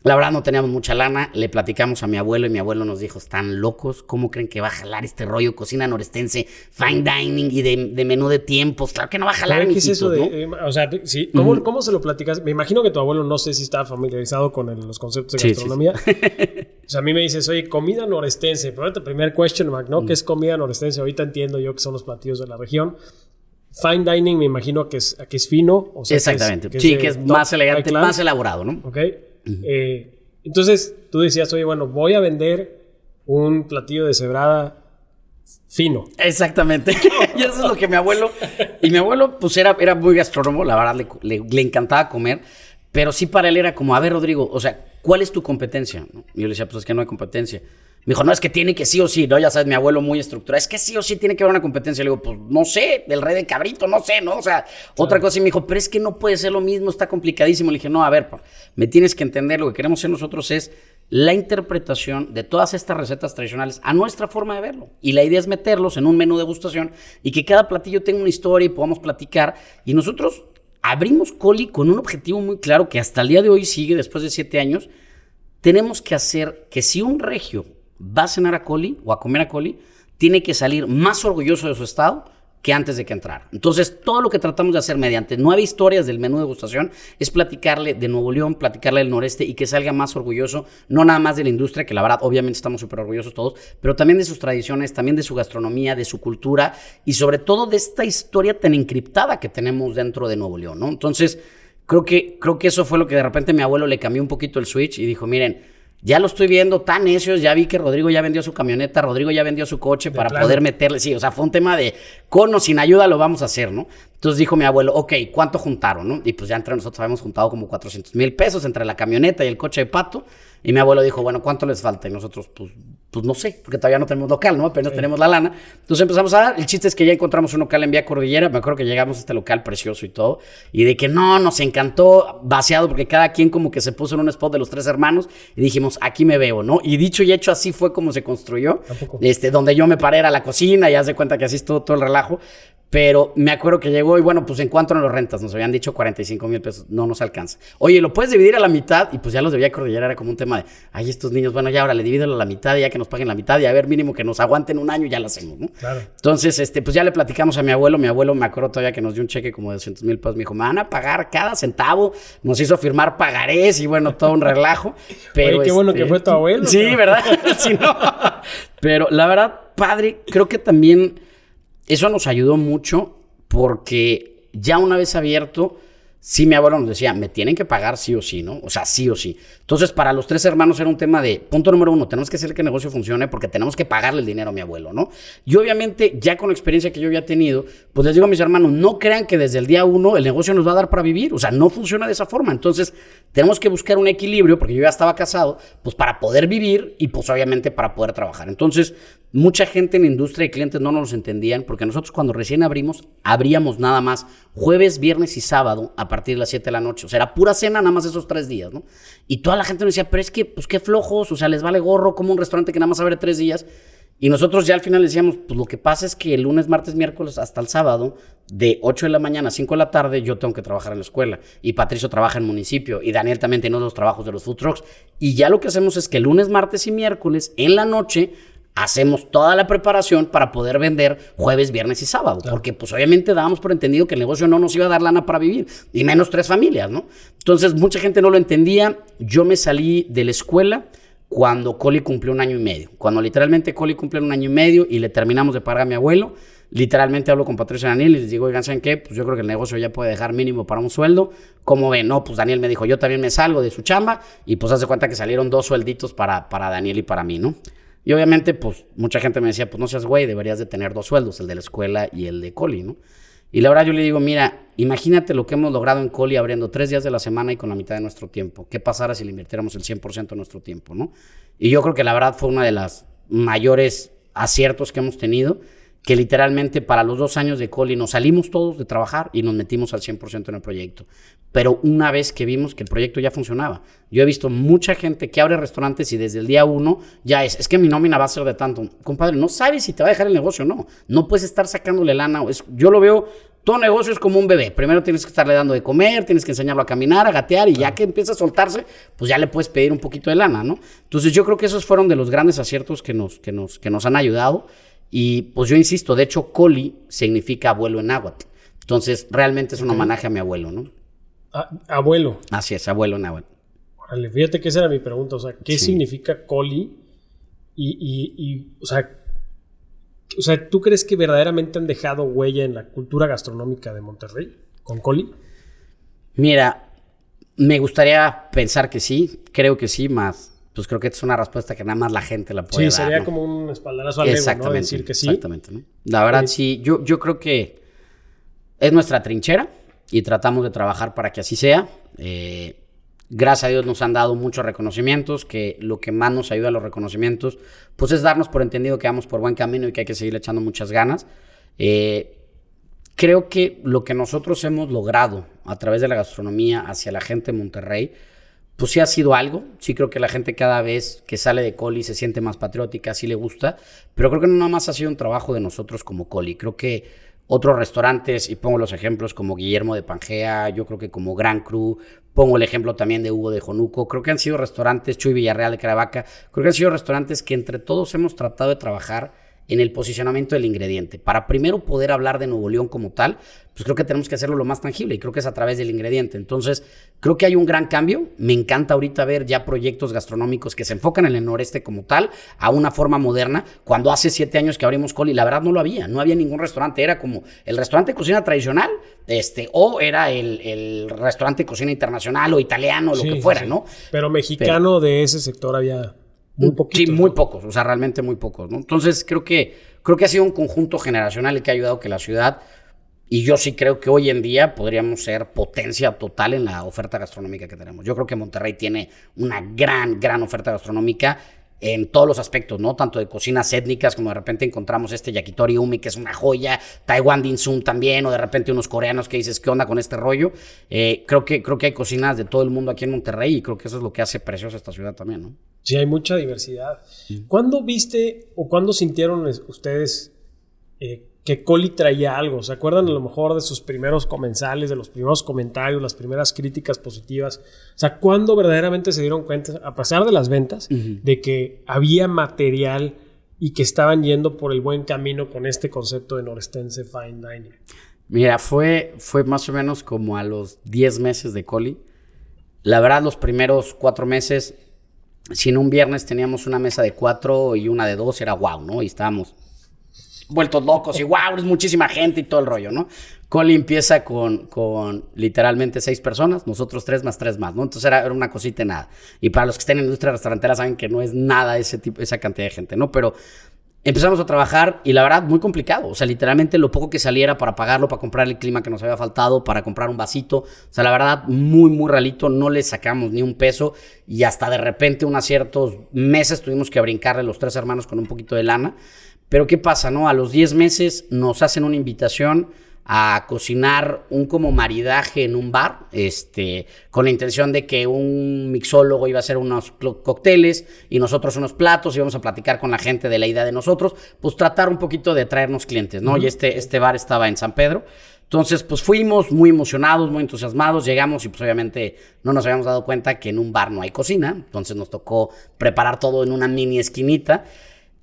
La verdad no teníamos mucha lana, le platicamos a mi abuelo y mi abuelo nos dijo, están locos, ¿cómo creen que va a jalar este rollo cocina norestense, fine dining y de, menú de tiempos? Claro que no va a jalar. Eh, o sea, sí, ¿cómo, se lo platicas? Me imagino que tu abuelo no sé si está familiarizado con los conceptos de gastronomía. o sea, a mí me dices, oye, comida norestense, pero primer question mark, ¿no? Mm. ¿Qué es comida norestense? Ahorita entiendo yo que son los platillos de la región. Fine dining me imagino que es, que es fino. O sea, Exactamente. sí, que es más elegante, más elaborado, ¿no? Ok. Eh, entonces tú decías, oye, bueno, voy a vender un platillo de cebrada fino. Exactamente. y eso es lo que mi abuelo. Y mi abuelo, pues era, muy gastrónomo, la verdad, le, encantaba comer. Pero sí para él era como, a ver, Rodrigo, o sea, ¿cuál es tu competencia? Y yo le decía, pues es que no hay competencia. Me dijo, no, es que tiene que sí o sí, ¿no? Ya sabes, mi abuelo muy estructurado, es que sí o sí tiene que haber una competencia. Le digo, pues no sé, del rey de cabrito, no sé, ¿no? O sea, otra cosa. Y me dijo, pero es que no puede ser lo mismo, está complicadísimo. Le dije, no, a ver, me tienes que entender, lo que queremos hacer nosotros es la interpretación de todas estas recetas tradicionales a nuestra forma de verlo. Y la idea es meterlos en un menú de gustación y que cada platillo tenga una historia y podamos platicar. Y nosotros abrimos Coli con un objetivo muy claro que hasta el día de hoy sigue, después de siete años. Tenemos que hacer que si un regio va a cenar a Coli o a comer a Coli, tiene que salir más orgulloso de su estado que antes de que entrar. Entonces, todo lo que tratamos de hacer mediante nueve historias del menú de degustación es platicarle de Nuevo León, platicarle del noreste y que salga más orgulloso, no nada más de la industria, que la verdad, obviamente estamos súper orgullosos todos, pero también de sus tradiciones, también de su gastronomía, de su cultura y sobre todo de esta historia tan encriptada que tenemos dentro de Nuevo León, ¿no? Entonces, creo que, creo que eso fue lo que de repente mi abuelo le cambió un poquito el switch y dijo, miren, ya lo estoy viendo tan necios, ya vi que Rodrigo ya vendió su camioneta, Rodrigo ya vendió su coche para poder meterle, sí, o sea, fue un tema de con o sin ayuda lo vamos a hacer, ¿no? Entonces dijo mi abuelo, ok, ¿cuánto juntaron, no? Y pues ya entre nosotros habíamos juntado como 400 mil pesos entre la camioneta y el coche de pato, y mi abuelo dijo, bueno, ¿cuánto les falta? Y nosotros, pues pues, no sé, porque todavía no tenemos local, ¿no? Apenas tenemos la lana. Entonces empezamos a dar. El chiste es que ya encontramos un local en Vía Cordillera. Me acuerdo que llegamos a este local precioso y todo. Y de que no, nos encantó, vaciado, porque cada quien como que se puso en un spot de los tres hermanos. Y dijimos, aquí me veo, ¿no? Y dicho y hecho, así fue como se construyó. Este, donde yo me paré era la cocina y haz de cuenta que así estuvo todo el relajo. Pero me acuerdo que llegó y bueno, pues en cuanto a las rentas, nos habían dicho 45 mil pesos, no nos alcanza. Oye, lo puedes dividir a la mitad y pues ya los debía cordillera, era como un tema de, ay, estos niños, bueno, ya ahora le divido a la mitad ya que nos paguen la mitad y a ver mínimo que nos aguanten un año ya lo hacemos, ¿no? Claro. Entonces, este, pues ya le platicamos a mi abuelo, mi abuelo me acuerdo todavía que nos dio un cheque como de 200 mil pesos, me dijo, me van a pagar cada centavo, nos hizo firmar pagarés y bueno, todo un relajo. Pero qué bueno que este, fue tu abuelo. Sí, ¿verdad? no. Pero la verdad, padre, creo que también eso nos ayudó mucho porque ya una vez abierto, sí mi abuelo nos decía, me tienen que pagar sí o sí, ¿no? O sea, sí o sí. Entonces, para los tres hermanos era un tema de, punto número uno, tenemos que hacer que el negocio funcione porque tenemos que pagarle el dinero a mi abuelo, ¿no? Y obviamente, ya con la experiencia que yo había tenido, pues les digo a mis hermanos, no crean que desde el día uno el negocio nos va a dar para vivir, o sea, no funciona de esa forma. Entonces, tenemos que buscar un equilibrio, porque yo ya estaba casado, pues para poder vivir y pues obviamente para poder trabajar. Entonces, mucha gente en industria y clientes no nos entendían porque nosotros cuando recién abrimos, abríamos nada más jueves, viernes y sábado a partir de las 7 de la noche. O sea, era pura cena nada más esos tres días, ¿no? Y toda la gente nos decía, pero es que, pues qué flojos, o sea, les vale gorro como un restaurante que nada más abre tres días. Y nosotros ya al final decíamos, pues lo que pasa es que el lunes, martes, miércoles hasta el sábado, de 8 de la mañana a 5 de la tarde, yo tengo que trabajar en la escuela. Y Patricio trabaja en municipio. Y Daniel también tiene los trabajos de los food trucks. Y ya lo que hacemos es que lunes, martes y miércoles, en la noche, hacemos toda la preparación para poder vender jueves, viernes y sábado, porque pues obviamente dábamos por entendido que el negocio no nos iba a dar lana para vivir, y menos tres familias, ¿no? Entonces mucha gente no lo entendía, yo me salí de la escuela cuando Coli cumplió un año y medio, cuando literalmente Coli cumplió un año y medio y le terminamos de pagar a mi abuelo, literalmente hablo con Patricio y Daniel y les digo, oigan, ¿saben qué? Pues yo creo que el negocio ya puede dejar mínimo para un sueldo. ¿Cómo ven? No, pues Daniel me dijo, yo también me salgo de su chamba y pues hace cuenta que salieron dos suelditos para, para Daniel y para mí, ¿no? Y obviamente, pues mucha gente me decía, pues no seas güey, deberías de tener dos sueldos, el de la escuela y el de Coli, ¿no? Y la verdad yo le digo, mira, imagínate lo que hemos logrado en Coli abriendo tres días de la semana y con la mitad de nuestro tiempo. ¿Qué pasara si le invirtiéramos el 100% de nuestro tiempo, no? Y yo creo que la verdad fue una de las mayores aciertos que hemos tenido que literalmente para los dos años de Coli nos salimos todos de trabajar y nos metimos al 100% en el proyecto. Pero una vez que vimos que el proyecto ya funcionaba, yo he visto mucha gente que abre restaurantes y desde el día uno ya es, es que mi nómina va a ser de tanto. Compadre, no sabes si te va a dejar el negocio o no. No puedes estar sacándole lana. yo lo veo, todo negocio es como un bebé. Primero tienes que estarle dando de comer, tienes que enseñarlo a caminar, a gatear y ya que empieza a soltarse, pues ya le puedes pedir un poquito de lana, ¿no? Entonces yo creo que esos fueron de los grandes aciertos que nos, que nos, que nos han ayudado. Y pues yo insisto, de hecho, Coli significa abuelo en náhuatl. Entonces, realmente es un homenaje a mi abuelo, ¿no? Ah, abuelo. Así es, abuelo en náhuatl. Órale, fíjate que esa era mi pregunta. O sea, ¿qué significa Coli? Y, y, y, o sea, o sea, ¿tú crees que verdaderamente han dejado huella en la cultura gastronómica de Monterrey con Coli? Mira, me gustaría pensar que sí, creo que sí, más pues creo que es una respuesta que nada más la gente la puede dar. Sí, sería como un espaldarazo al exactamente, ¿no? Decir que sí. Exactamente, La verdad, sí, yo, yo creo que es nuestra trinchera y tratamos de trabajar para que así sea. Eh, gracias a Dios nos han dado muchos reconocimientos, que lo que más nos ayuda a los reconocimientos, pues es darnos por entendido que vamos por buen camino y que hay que seguir echando muchas ganas. Eh, creo que lo que nosotros hemos logrado a través de la gastronomía hacia la gente de Monterrey, pues sí ha sido algo. Sí creo que la gente cada vez que sale de Coli se siente más patriótica, sí le gusta. Pero creo que no nada más ha sido un trabajo de nosotros como Coli. Creo que otros restaurantes, y pongo los ejemplos como Guillermo de Pangea, yo creo que como Gran Cru, pongo el ejemplo también de Hugo de Jonuco, creo que han sido restaurantes, Chuy Villarreal de Caravaca, creo que han sido restaurantes que entre todos hemos tratado de trabajar en el posicionamiento del ingrediente. Para primero poder hablar de Nuevo León como tal, pues creo que tenemos que hacerlo lo más tangible y creo que es a través del ingrediente. Entonces, creo que hay un gran cambio. Me encanta ahorita ver ya proyectos gastronómicos que se enfocan en el noreste como tal, a una forma moderna. Cuando hace siete años que abrimos Coli, la verdad no lo había, no había ningún restaurante. Era como el restaurante de cocina tradicional este, o era el, restaurante de cocina internacional o italiano, lo que fuera, ¿no? Pero mexicano de ese sector había... Muy sí, muy pocos, o sea, realmente muy pocos, Entonces, creo que, creo que ha sido un conjunto generacional el que ha ayudado que la ciudad, y yo sí creo que hoy en día podríamos ser potencia total en la oferta gastronómica que tenemos. Yo creo que Monterrey tiene una gran, gran oferta gastronómica en todos los aspectos, ¿no? Tanto de cocinas étnicas como de repente encontramos este yakitori umi que es una joya, Taiwan Dinsum también, o de repente unos coreanos que dices, ¿qué onda con este rollo? Eh, creo, que, creo que hay cocinas de todo el mundo aquí en Monterrey y creo que eso es lo que hace preciosa esta ciudad también, ¿no? Sí, hay mucha diversidad. ¿Cuándo viste o cuándo sintieron ustedes eh, que Coli traía algo. ¿Se acuerdan a lo mejor de sus primeros comensales, de los primeros comentarios, las primeras críticas positivas? O sea, ¿cuándo verdaderamente se dieron cuenta, a pesar de las ventas, de que había material y que estaban yendo por el buen camino con este concepto de norestense fine dining? Mira, fue, fue más o menos como a los 10 meses de Coli. La verdad, los primeros cuatro meses, si en un viernes teníamos una mesa de cuatro y una de dos, era guau ¿no? Y estábamos vueltos locos y wow, es muchísima gente y todo el rollo, ¿no? Coli empieza con, con literalmente seis personas, nosotros tres más tres más, ¿no? Entonces era, era, una cosita y nada. Y para los que estén en la industria restaurantera saben que no es nada ese tipo, esa cantidad de gente, ¿no? Pero empezamos a trabajar y la verdad muy complicado, o sea, literalmente lo poco que saliera para pagarlo, para comprar el clima que nos había faltado, para comprar un vasito, o sea, la verdad muy, muy ralito, no le sacamos ni un peso y hasta de repente unos ciertos meses tuvimos que brincarle los tres hermanos con un poquito de lana pero ¿qué pasa, no? A los 10 meses nos hacen una invitación a cocinar un como maridaje en un bar, este, con la intención de que un mixólogo iba a hacer unos cócteles y nosotros unos platos, íbamos a platicar con la gente de la idea de nosotros, pues tratar un poquito de traernos clientes, ¿no? Y este, este bar estaba en San Pedro. Entonces, pues fuimos muy emocionados, muy entusiasmados, llegamos y pues obviamente no nos habíamos dado cuenta que en un bar no hay cocina, entonces nos tocó preparar todo en una mini esquinita.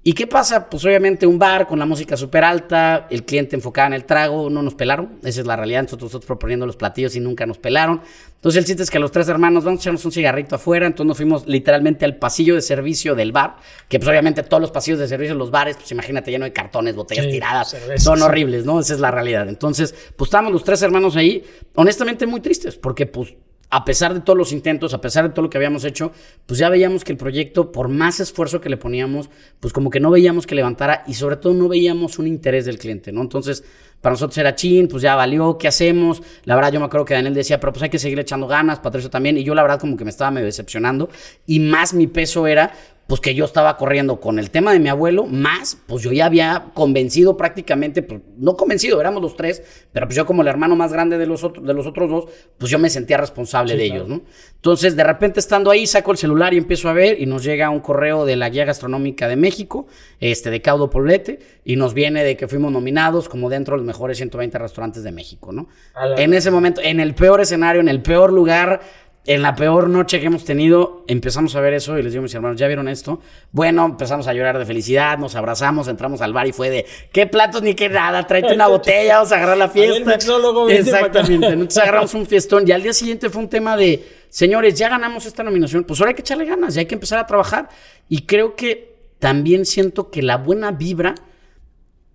¿Y qué pasa? Pues obviamente un bar con la música súper alta, el cliente enfocado en el trago, no nos pelaron. Esa es la realidad. Nosotros, nosotros proponiendo los platillos y nunca nos pelaron. Entonces el chiste es que los tres hermanos vamos a echarnos un cigarrito afuera. Entonces nos fuimos literalmente al pasillo de servicio del bar, que pues obviamente todos los pasillos de servicio, los bares, pues imagínate lleno de cartones, botellas tiradas. Son horribles, ¿no? Esa es la realidad. Entonces, pues estábamos los tres hermanos ahí, honestamente muy tristes, porque pues a pesar de todos los intentos, a pesar de todo lo que habíamos hecho, pues ya veíamos que el proyecto, por más esfuerzo que le poníamos, pues como que no veíamos que levantara y sobre todo no veíamos un interés del cliente, ¿no? Entonces, para nosotros era chin, pues ya valió, ¿qué hacemos? La verdad, yo me acuerdo que Daniel decía, pero pues hay que seguir echando ganas, Patricio también, y yo la verdad como que me estaba medio decepcionando y más mi peso era, pues que yo estaba corriendo con el tema de mi abuelo, más, pues yo ya había convencido prácticamente, pues, no convencido, éramos los tres, pero pues yo como el hermano más grande de los, de los otros dos, pues yo me sentía responsable de ellos, ¿no? Entonces, de repente estando ahí, saco el celular y empiezo a ver y nos llega un correo de la Guía Gastronómica de México, este, de Caudo Poblete, y nos viene de que fuimos nominados como dentro de los mejores 120 restaurantes de México, ¿no? En ese momento, en el peor escenario, en el peor lugar, en la peor noche que hemos tenido, empezamos a ver eso y les digo a mis hermanos, ¿ya vieron esto? Bueno, empezamos a llorar de felicidad, nos abrazamos, entramos al bar y fue de, ¿qué platos ni qué nada? Tráete una botella, vamos a agarrar la fiesta. Exactamente, entonces agarramos un fiestón y al día siguiente fue un tema de, señores, ya ganamos esta nominación, pues ahora hay que echarle ganas, ya hay que empezar a trabajar. Y creo que también siento que la buena vibra...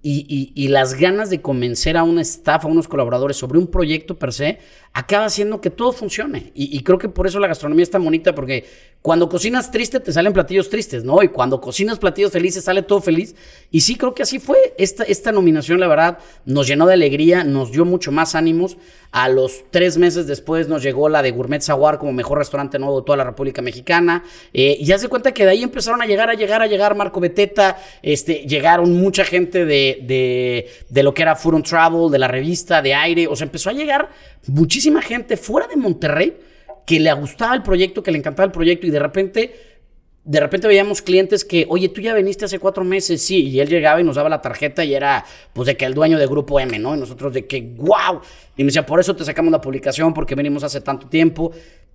Y, y, las ganas de convencer a un staff, a unos colaboradores sobre un proyecto per se, acaba haciendo que todo funcione. Y, creo que por eso la gastronomía es tan bonita, porque cuando cocinas triste te salen platillos tristes, ¿no? Y cuando cocinas platillos felices sale todo feliz. Y sí, creo que así fue. Esta, esta nominación, la verdad, nos llenó de alegría, nos dio mucho más ánimos. A los tres meses después nos llegó la de Gourmet Zaguar como mejor restaurante nuevo de toda la República Mexicana. Eh, y ya se cuenta que de ahí empezaron a llegar, a llegar, a llegar Marco Beteta. Este, llegaron mucha gente de, de lo que era Food on Travel, de la revista, de aire. O sea, empezó a llegar muchísimo muchísima gente fuera de Monterrey que le gustaba el proyecto, que le encantaba el proyecto y de repente... De repente veíamos clientes que, oye, tú ya viniste hace cuatro meses, sí, y él llegaba y nos daba la tarjeta y era, pues, de que el dueño de Grupo M, ¿no? Y nosotros de que, wow. Y me decía, por eso te sacamos la publicación, porque venimos hace tanto tiempo.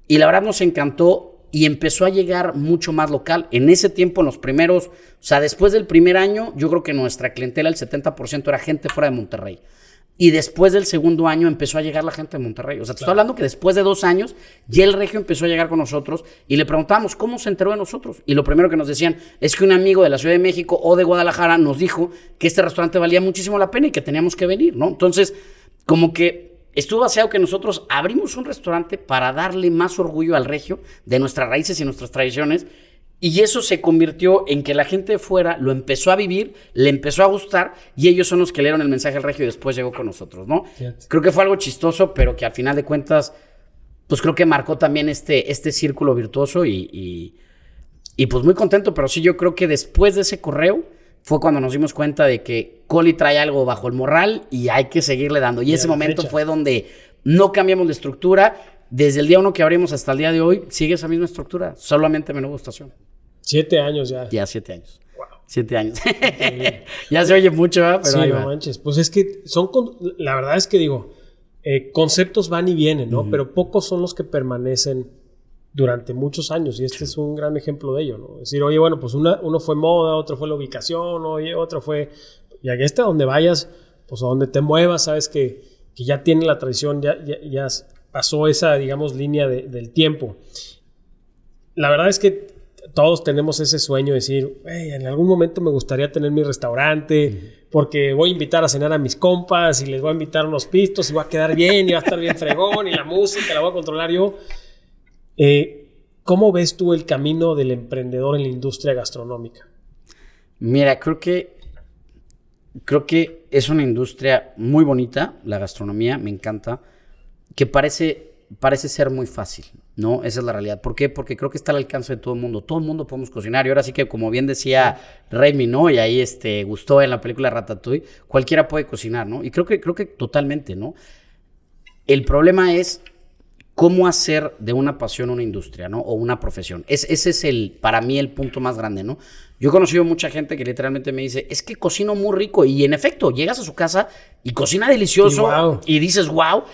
Y la verdad nos encantó y empezó a llegar mucho más local. En ese tiempo, en los primeros, o sea, después del primer año, yo creo que nuestra clientela, el 70% era gente fuera de Monterrey. Y después del segundo año empezó a llegar la gente de Monterrey. O sea, te estoy hablando que después de dos años ya el regio empezó a llegar con nosotros y le preguntamos cómo se enteró de nosotros. Y lo primero que nos decían es que un amigo de la Ciudad de México o de Guadalajara nos dijo que este restaurante valía muchísimo la pena y que teníamos que venir, ¿no? Entonces, como que estuvo vaciado que nosotros abrimos un restaurante para darle más orgullo al regio de nuestras raíces y nuestras tradiciones y eso se convirtió en que la gente de fuera lo empezó a vivir, le empezó a gustar y ellos son los que leeron el mensaje al regio y después llegó con nosotros, ¿no? Creo que fue algo chistoso, pero que al final de cuentas, pues creo que marcó también este, este círculo virtuoso y, pues muy contento, pero sí yo creo que después de ese correo fue cuando nos dimos cuenta de que Coli trae algo bajo el moral y hay que seguirle dando. Y, ese momento fue donde no cambiamos de estructura. Desde el día uno que abrimos hasta el día de hoy, sigue esa misma estructura, solamente menú gustación. Siete años ya. Ya siete años. Siete años. ya se oye mucho, ¿verdad? ¿eh? sí, manches. Pues es que son, la verdad es que digo, eh, conceptos van y vienen, ¿no? Pero pocos son los que permanecen durante muchos años y este es un gran ejemplo de ello, ¿no? Es decir, oye, bueno, pues una, uno fue moda, otro fue la ubicación, oye, otro fue... Y aquí está, donde vayas, pues a donde te muevas, sabes que, que ya tiene la tradición, ya, ya, pasó esa, digamos, línea del tiempo. La verdad es que todos tenemos ese sueño de decir, en algún momento me gustaría tener mi restaurante, porque voy a invitar a cenar a mis compas y les voy a invitar unos pistos y va a quedar bien y va a estar bien fregón y la música la voy a controlar yo. Eh, ¿Cómo ves tú el camino del emprendedor en la industria gastronómica? Mira, creo que creo que es una industria muy bonita, la gastronomía, me encanta, que parece parece ser muy fácil, ¿no? Esa es la realidad. ¿Por qué? Porque creo que está al alcance de todo el mundo. Todo el mundo podemos cocinar. Y ahora sí que, como bien decía Remy, ¿no? Y ahí este, gustó en la película Ratatouille, cualquiera puede cocinar, ¿no? Y creo que, creo que totalmente, ¿no? El problema es cómo hacer de una pasión una industria, ¿no? O una profesión. ese es el, para mí, el punto más grande, ¿no? Yo he conocido mucha gente que literalmente me dice, es que cocino muy rico. Y en efecto, llegas a su casa y cocina delicioso y dices, wow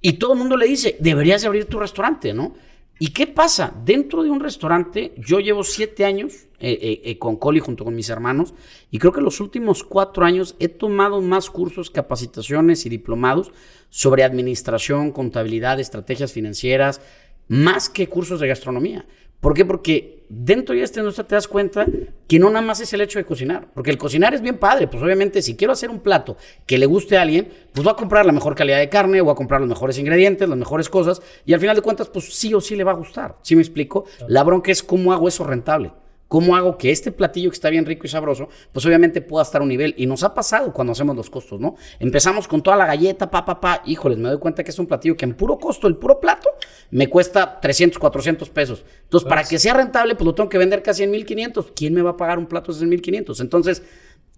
y todo el mundo le dice, deberías abrir tu restaurante, ¿no? ¿Y qué pasa? Dentro de un restaurante, yo llevo siete años eh, eh, eh, con Coli junto con mis hermanos y creo que los últimos cuatro años he tomado más cursos, capacitaciones y diplomados sobre administración, contabilidad, estrategias financieras, más que cursos de gastronomía. ¿Por qué? Porque dentro de esta industria te das cuenta que no nada más es el hecho de cocinar, porque el cocinar es bien padre, pues obviamente si quiero hacer un plato que le guste a alguien, pues voy a comprar la mejor calidad de carne, voy a comprar los mejores ingredientes, las mejores cosas, y al final de cuentas, pues sí o sí le va a gustar, ¿sí me explico? La bronca es cómo hago eso rentable. ¿Cómo hago que este platillo que está bien rico y sabroso, pues obviamente pueda estar a un nivel? Y nos ha pasado cuando hacemos los costos, ¿no? Empezamos con toda la galleta, pa, pa, pa. Híjoles, me doy cuenta que es un platillo que en puro costo, el puro plato, me cuesta 300, 400 pesos. Entonces, para que sea rentable, pues lo tengo que vender casi en 1500. ¿Quién me va a pagar un plato de 1500? Entonces,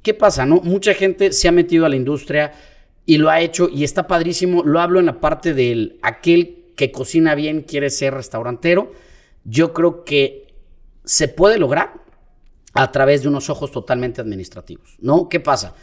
¿qué pasa, no? Mucha gente se ha metido a la industria y lo ha hecho y está padrísimo. Lo hablo en la parte del aquel que cocina bien quiere ser restaurantero. Yo creo que se puede lograr a través de unos ojos totalmente administrativos, ¿no? ¿Qué pasa?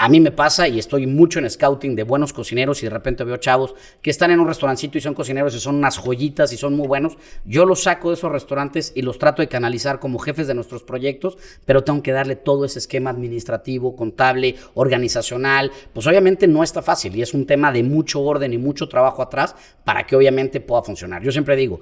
A mí me pasa y estoy mucho en scouting de buenos cocineros y de repente veo chavos que están en un restaurancito y son cocineros y son unas joyitas y son muy buenos. Yo los saco de esos restaurantes y los trato de canalizar como jefes de nuestros proyectos, pero tengo que darle todo ese esquema administrativo, contable, organizacional. Pues obviamente no está fácil y es un tema de mucho orden y mucho trabajo atrás para que obviamente pueda funcionar. Yo siempre digo,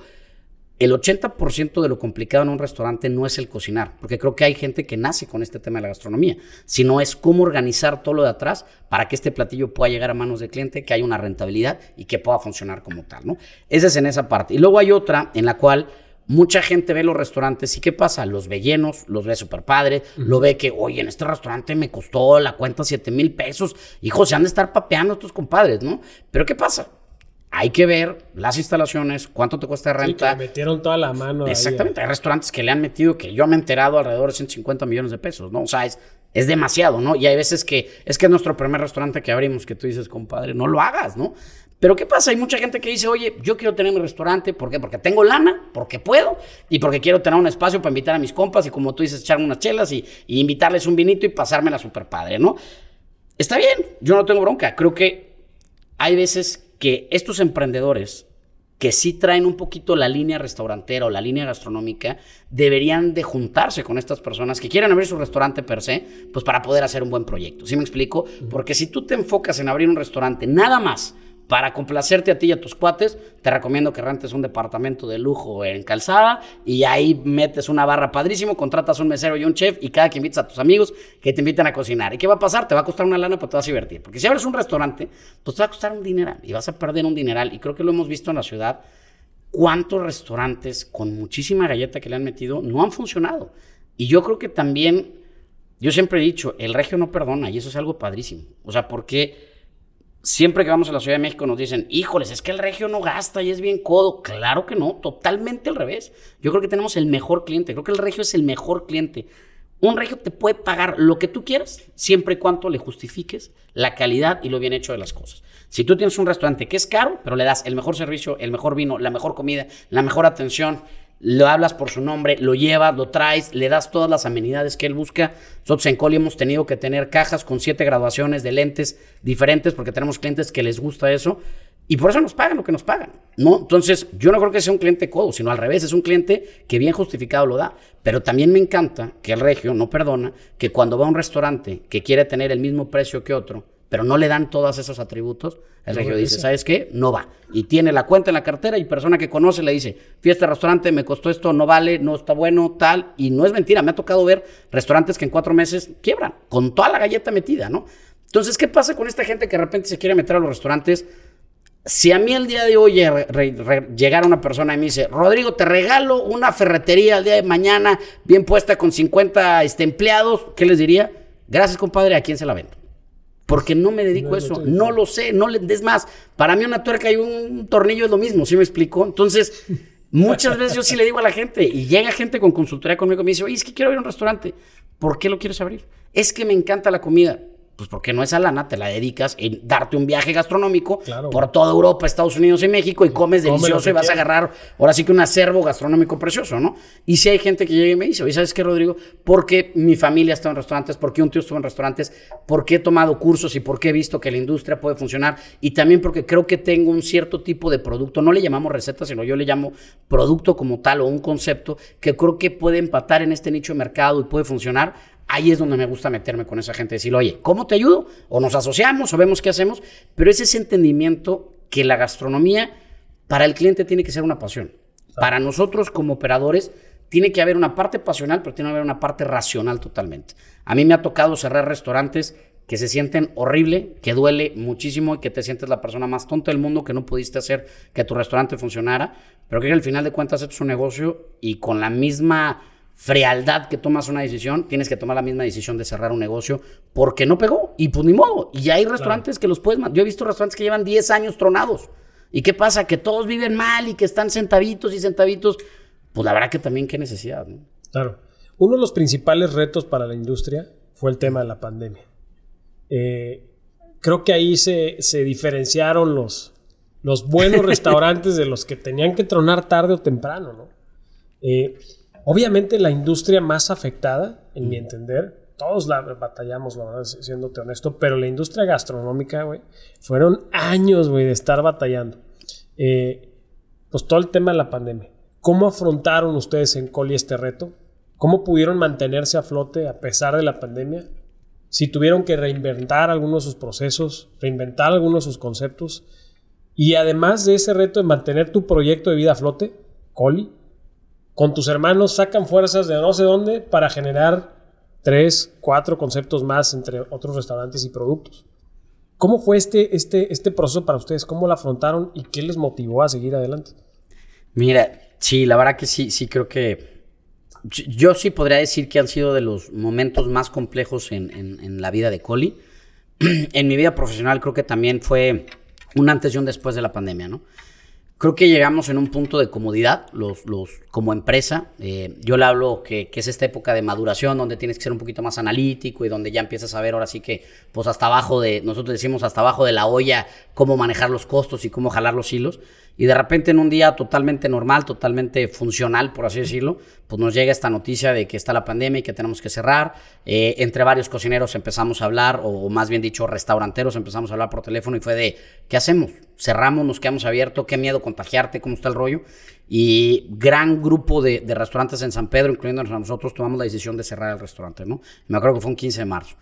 el 80% de lo complicado en un restaurante no es el cocinar, porque creo que hay gente que nace con este tema de la gastronomía, sino es cómo organizar todo lo de atrás para que este platillo pueda llegar a manos del cliente, que haya una rentabilidad y que pueda funcionar como tal, ¿no? Esa es en esa parte. Y luego hay otra en la cual mucha gente ve los restaurantes y ¿qué pasa? Los ve llenos, los ve súper padres, lo ve que, oye, en este restaurante me costó la cuenta 7 mil pesos, hijos, se han de estar papeando estos compadres, ¿no? Pero ¿qué pasa? hay que ver las instalaciones, cuánto te cuesta renta. Sí, metieron toda la mano. Exactamente. Eh. hay restaurantes que le han metido que yo me he enterado alrededor de 150 millones de pesos, ¿no? O sea, es, demasiado, ¿no? Y hay veces que es que es nuestro primer restaurante que abrimos que tú dices, compadre, no lo hagas, ¿no? Pero ¿qué pasa? Hay mucha gente que dice, oye, yo quiero tener mi restaurante, ¿por qué? Porque tengo lana, porque puedo y porque quiero tener un espacio para invitar a mis compas y como tú dices, echarme unas chelas y, invitarles un vinito y pasármela super padre, ¿no? Está bien, yo no tengo bronca, creo que hay veces que estos emprendedores que sí traen un poquito la línea restaurantera o la línea gastronómica, deberían de juntarse con estas personas que quieren abrir su restaurante per se, pues para poder hacer un buen proyecto. ¿Sí me explico? Porque si tú te enfocas en abrir un restaurante nada más para complacerte a ti y a tus cuates, te recomiendo que rentes un departamento de lujo en Calzada y ahí metes una barra padrísimo, contratas un mesero y un chef y cada que invites a tus amigos que te invitan a cocinar. ¿Y qué va a pasar? Te va a costar una lana, pero te vas a divertir. Porque si abres un restaurante, pues te va a costar un dineral y vas a perder un dineral. Y creo que lo hemos visto en la ciudad, cuántos restaurantes con muchísima galleta que le han metido no han funcionado. Y yo creo que también, yo siempre he dicho, el regio no perdona y eso es algo padrísimo. O sea, porque siempre que vamos a la Ciudad de México nos dicen, híjoles, es que el regio no gasta y es bien codo. Claro que no, totalmente al revés. Yo creo que tenemos el mejor cliente, creo que el regio es el mejor cliente. Un regio te puede pagar lo que tú quieras, siempre y cuando le justifiques la calidad y lo bien hecho de las cosas. Si tú tienes un restaurante que es caro, pero le das el mejor servicio, el mejor vino, la mejor comida, la mejor atención, lo hablas por su nombre, lo llevas, lo traes, le das todas las amenidades que él busca. Nosotros en Coli hemos tenido que tener cajas con siete graduaciones de lentes diferentes porque tenemos clientes que les gusta eso y por eso nos pagan lo que nos pagan, ¿no? Entonces, yo no creo que sea un cliente codo, sino al revés, es un cliente que bien justificado lo da. Pero también me encanta que el regio no perdona que cuando va a un restaurante que quiere tener el mismo precio que otro, pero no le dan todos esos atributos, el regio dice, ¿sabes qué? No va. Y tiene la cuenta en la cartera y persona que conoce le dice, fiesta, restaurante, me costó esto, no vale, no está bueno, tal. Y no es mentira, me ha tocado ver restaurantes que en cuatro meses quiebran, con toda la galleta metida, ¿no? Entonces, ¿qué pasa con esta gente que de repente se quiere meter a los restaurantes? Si a mí el día de hoy llegara una persona y me dice, Rodrigo, te regalo una ferretería el día de mañana bien puesta con 50 este, empleados, ¿qué les diría? Gracias, compadre, ¿a quién se la vendo? Porque no me dedico a eso. No, lo sé. No le des más. Para mí una tuerca y un tornillo es lo mismo. ¿Sí me explico? Entonces, muchas veces yo sí le digo a la gente y llega gente con consultoría conmigo y me dice, oye, es que quiero abrir un restaurante. ¿Por qué lo quieres abrir? Es que me encanta la comida pues porque no a lana te la dedicas en darte un viaje gastronómico por toda Europa, Estados Unidos y México y comes delicioso y vas a agarrar ahora sí que un acervo gastronómico precioso, ¿no? Y si hay gente que llega y me dice, oye, ¿sabes qué, Rodrigo? Porque mi familia está en restaurantes, porque un tío estuvo en restaurantes, porque he tomado cursos y por qué he visto que la industria puede funcionar y también porque creo que tengo un cierto tipo de producto, no le llamamos receta, sino yo le llamo producto como tal o un concepto que creo que puede empatar en este nicho de mercado y puede funcionar Ahí es donde me gusta meterme con esa gente, decirle, oye, ¿cómo te ayudo? O nos asociamos o vemos qué hacemos, pero es ese entendimiento que la gastronomía para el cliente tiene que ser una pasión. Para nosotros como operadores tiene que haber una parte pasional, pero tiene que haber una parte racional totalmente. A mí me ha tocado cerrar restaurantes que se sienten horrible, que duele muchísimo y que te sientes la persona más tonta del mundo, que no pudiste hacer que tu restaurante funcionara, pero que al final de cuentas es un negocio y con la misma frialdad que tomas una decisión, tienes que tomar la misma decisión de cerrar un negocio porque no pegó y pues ni modo. Y hay restaurantes que los puedes... Yo he visto restaurantes que llevan 10 años tronados. ¿Y qué pasa? Que todos viven mal y que están sentaditos y centavitos. Pues la verdad que también qué necesidad. Claro. Uno de los principales retos para la industria fue el tema de la pandemia. Eh, creo que ahí se, diferenciaron los, los buenos restaurantes de los que tenían que tronar tarde o temprano, ¿no? Eh, Obviamente la industria más afectada, en mi entender, todos la batallamos, verdad, siéndote honesto, pero la industria gastronómica, güey, fueron años, güey, de estar batallando. Eh, pues todo el tema de la pandemia. ¿Cómo afrontaron ustedes en Coli este reto? ¿Cómo pudieron mantenerse a flote a pesar de la pandemia? Si tuvieron que reinventar algunos de sus procesos, reinventar algunos de sus conceptos. Y además de ese reto de mantener tu proyecto de vida a flote, Coli, con tus hermanos sacan fuerzas de no sé dónde para generar tres, cuatro conceptos más entre otros restaurantes y productos. ¿Cómo fue este, este, este proceso para ustedes? ¿Cómo lo afrontaron y qué les motivó a seguir adelante? Mira, sí, la verdad que sí, sí creo que yo sí podría decir que han sido de los momentos más complejos en, en, en la vida de Coli. en mi vida profesional creo que también fue un antes y un después de la pandemia, ¿no? Creo que llegamos en un punto de comodidad los, los, como empresa. Eh, yo le hablo que, que, es esta época de maduración donde tienes que ser un poquito más analítico y donde ya empiezas a ver ahora sí que, pues hasta abajo de, nosotros decimos hasta abajo de la olla, cómo manejar los costos y cómo jalar los hilos. Y de repente en un día totalmente normal, totalmente funcional, por así decirlo, pues nos llega esta noticia de que está la pandemia y que tenemos que cerrar. Eh, entre varios cocineros empezamos a hablar, o más bien dicho, restauranteros empezamos a hablar por teléfono y fue de, ¿qué hacemos? Cerramos, nos quedamos abiertos, qué miedo contagiarte, cómo está el rollo. Y gran grupo de, restaurantes en San Pedro, incluyéndonos a nosotros, tomamos la decisión de cerrar el restaurante, ¿no? Me acuerdo que fue un 15 de marzo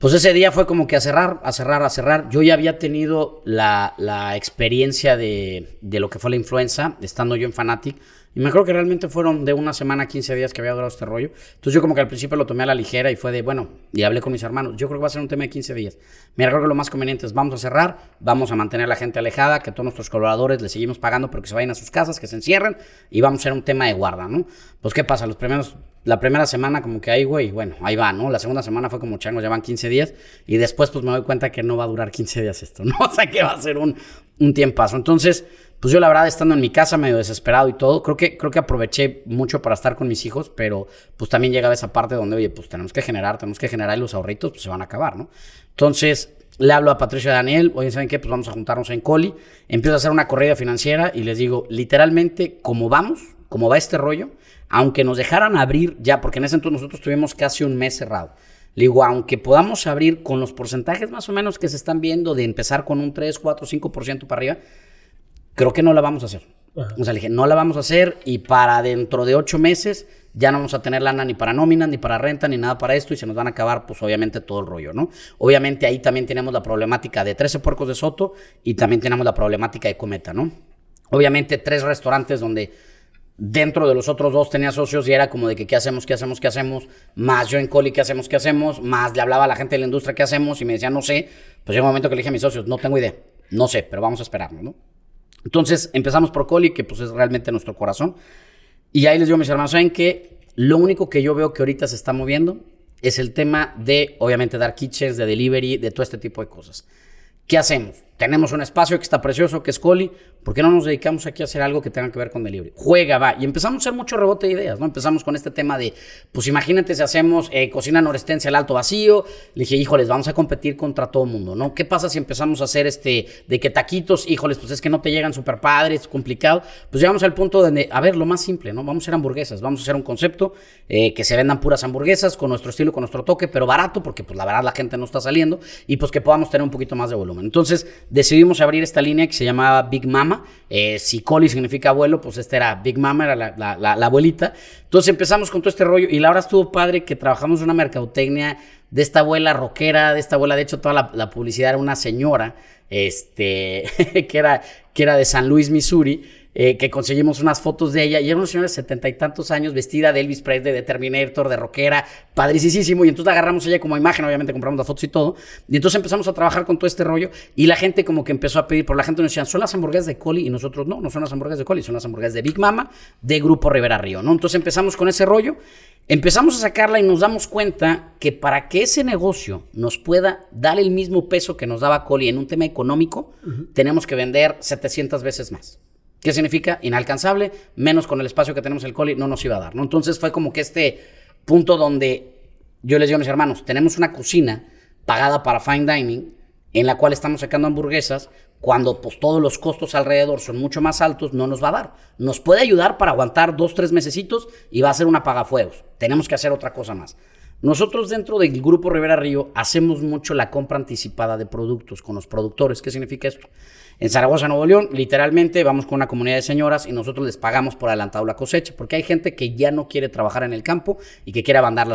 pues ese día fue como que a cerrar, a cerrar, a cerrar. Yo ya había tenido la, la experiencia de, de, lo que fue la influenza, estando yo en Fanatic. Y me acuerdo que realmente fueron de una semana, 15 días que había durado este rollo. Entonces yo como que al principio lo tomé a la ligera y fue de, bueno, y hablé con mis hermanos. Yo creo que va a ser un tema de 15 días. Me creo que lo más conveniente es vamos a cerrar, vamos a mantener a la gente alejada, que todos nuestros colaboradores les seguimos pagando pero que se vayan a sus casas, que se encierren y vamos a hacer un tema de guarda, ¿no? Pues qué pasa, los primeros la primera semana como que ahí, güey, bueno, ahí va, ¿no? La segunda semana fue como chango, ya van 15 días y después pues me doy cuenta que no va a durar 15 días esto, ¿no? O sea que va a ser un, un tiempazo. Entonces, pues yo la verdad estando en mi casa medio desesperado y todo, creo que, creo que aproveché mucho para estar con mis hijos, pero pues también llegaba esa parte donde, oye, pues tenemos que generar, tenemos que generar y los ahorritos pues se van a acabar, ¿no? Entonces, le hablo a Patricio y a Daniel, oye, ¿saben qué? Pues vamos a juntarnos en Coli, empiezo a hacer una corrida financiera y les digo, literalmente, como vamos, como va este rollo, aunque nos dejaran abrir ya, porque en ese entonces nosotros tuvimos casi un mes cerrado. Le digo, aunque podamos abrir con los porcentajes más o menos que se están viendo de empezar con un 3, 4, 5% para arriba, creo que no la vamos a hacer. O sea, le dije, no la vamos a hacer y para dentro de ocho meses ya no vamos a tener lana ni para nómina ni para renta, ni nada para esto y se nos van a acabar, pues obviamente todo el rollo, ¿no? Obviamente ahí también tenemos la problemática de 13 puercos de Soto y también tenemos la problemática de Cometa, ¿no? Obviamente tres restaurantes donde dentro de los otros dos tenía socios y era como de que qué hacemos, qué hacemos, qué hacemos, más yo en Coli, qué hacemos, qué hacemos, más le hablaba a la gente de la industria, qué hacemos y me decía, no sé, pues llegó un momento que le dije a mis socios, no tengo idea, no sé, pero vamos a esperarnos, ¿no? Entonces empezamos por Coli, que pues es realmente nuestro corazón. Y ahí les digo mis hermanos, en que Lo único que yo veo que ahorita se está moviendo es el tema de, obviamente, dar kitchens, de delivery, de todo este tipo de cosas. ¿Qué hacemos? tenemos un espacio que está precioso, que es Coli, ¿por qué no nos dedicamos aquí a hacer algo que tenga que ver con delivery? Juega, va. Y empezamos a hacer mucho rebote de ideas, ¿no? Empezamos con este tema de, pues imagínate si hacemos eh, cocina norestense al alto vacío. Le dije, híjoles, vamos a competir contra todo mundo, ¿no? ¿Qué pasa si empezamos a hacer este, de que taquitos, híjoles, pues es que no te llegan súper padres, complicado? Pues llegamos al punto de, a ver, lo más simple, ¿no? Vamos a hacer hamburguesas, vamos a hacer un concepto eh, que se vendan puras hamburguesas con nuestro estilo, con nuestro toque, pero barato, porque pues la verdad la gente no está saliendo y pues que podamos tener un poquito más de volumen. Entonces, decidimos abrir esta línea que se llamaba Big Mama. Eh, si Coli significa abuelo, pues esta era Big Mama, era la, abuelita. Entonces empezamos con todo este rollo y la verdad estuvo padre que trabajamos una mercadotecnia de esta abuela rockera, de esta abuela, de hecho toda la, publicidad era una señora, este, que, era, que era de San Luis, Missouri eh, que conseguimos unas fotos de ella, y era una señora de setenta y tantos años vestida de Elvis Presley, de Terminator, de rockera, padricísimo, y entonces la agarramos ella como imagen, obviamente compramos las fotos y todo, y entonces empezamos a trabajar con todo este rollo, y la gente como que empezó a pedir, por la gente nos decían, son las hamburguesas de Coli, y nosotros no, no son las hamburguesas de Coli, son las hamburguesas de Big Mama, de Grupo Rivera Río, ¿no? Entonces empezamos con ese rollo, empezamos a sacarla y nos damos cuenta que para que ese negocio nos pueda dar el mismo peso que nos daba Coli en un tema económico, tenemos que vender 700 veces más. ¿Qué significa? Inalcanzable, menos con el espacio que tenemos el coli, no nos iba a dar, Entonces fue como que este punto donde yo les digo a mis hermanos, tenemos una cocina pagada para fine dining, en la cual estamos sacando hamburguesas, cuando pues todos los costos alrededor son mucho más altos, no nos va a dar. Nos puede ayudar para aguantar dos, tres mesecitos y va a ser una pagafuegos. Tenemos que hacer otra cosa más. Nosotros dentro del grupo Rivera Río hacemos mucho la compra anticipada de productos con los productores. ¿Qué significa esto? En Zaragoza, Nuevo León, literalmente vamos con una comunidad de señoras y nosotros les pagamos por adelantado la cosecha, porque hay gente que ya no quiere trabajar en el campo y que quiere abandonar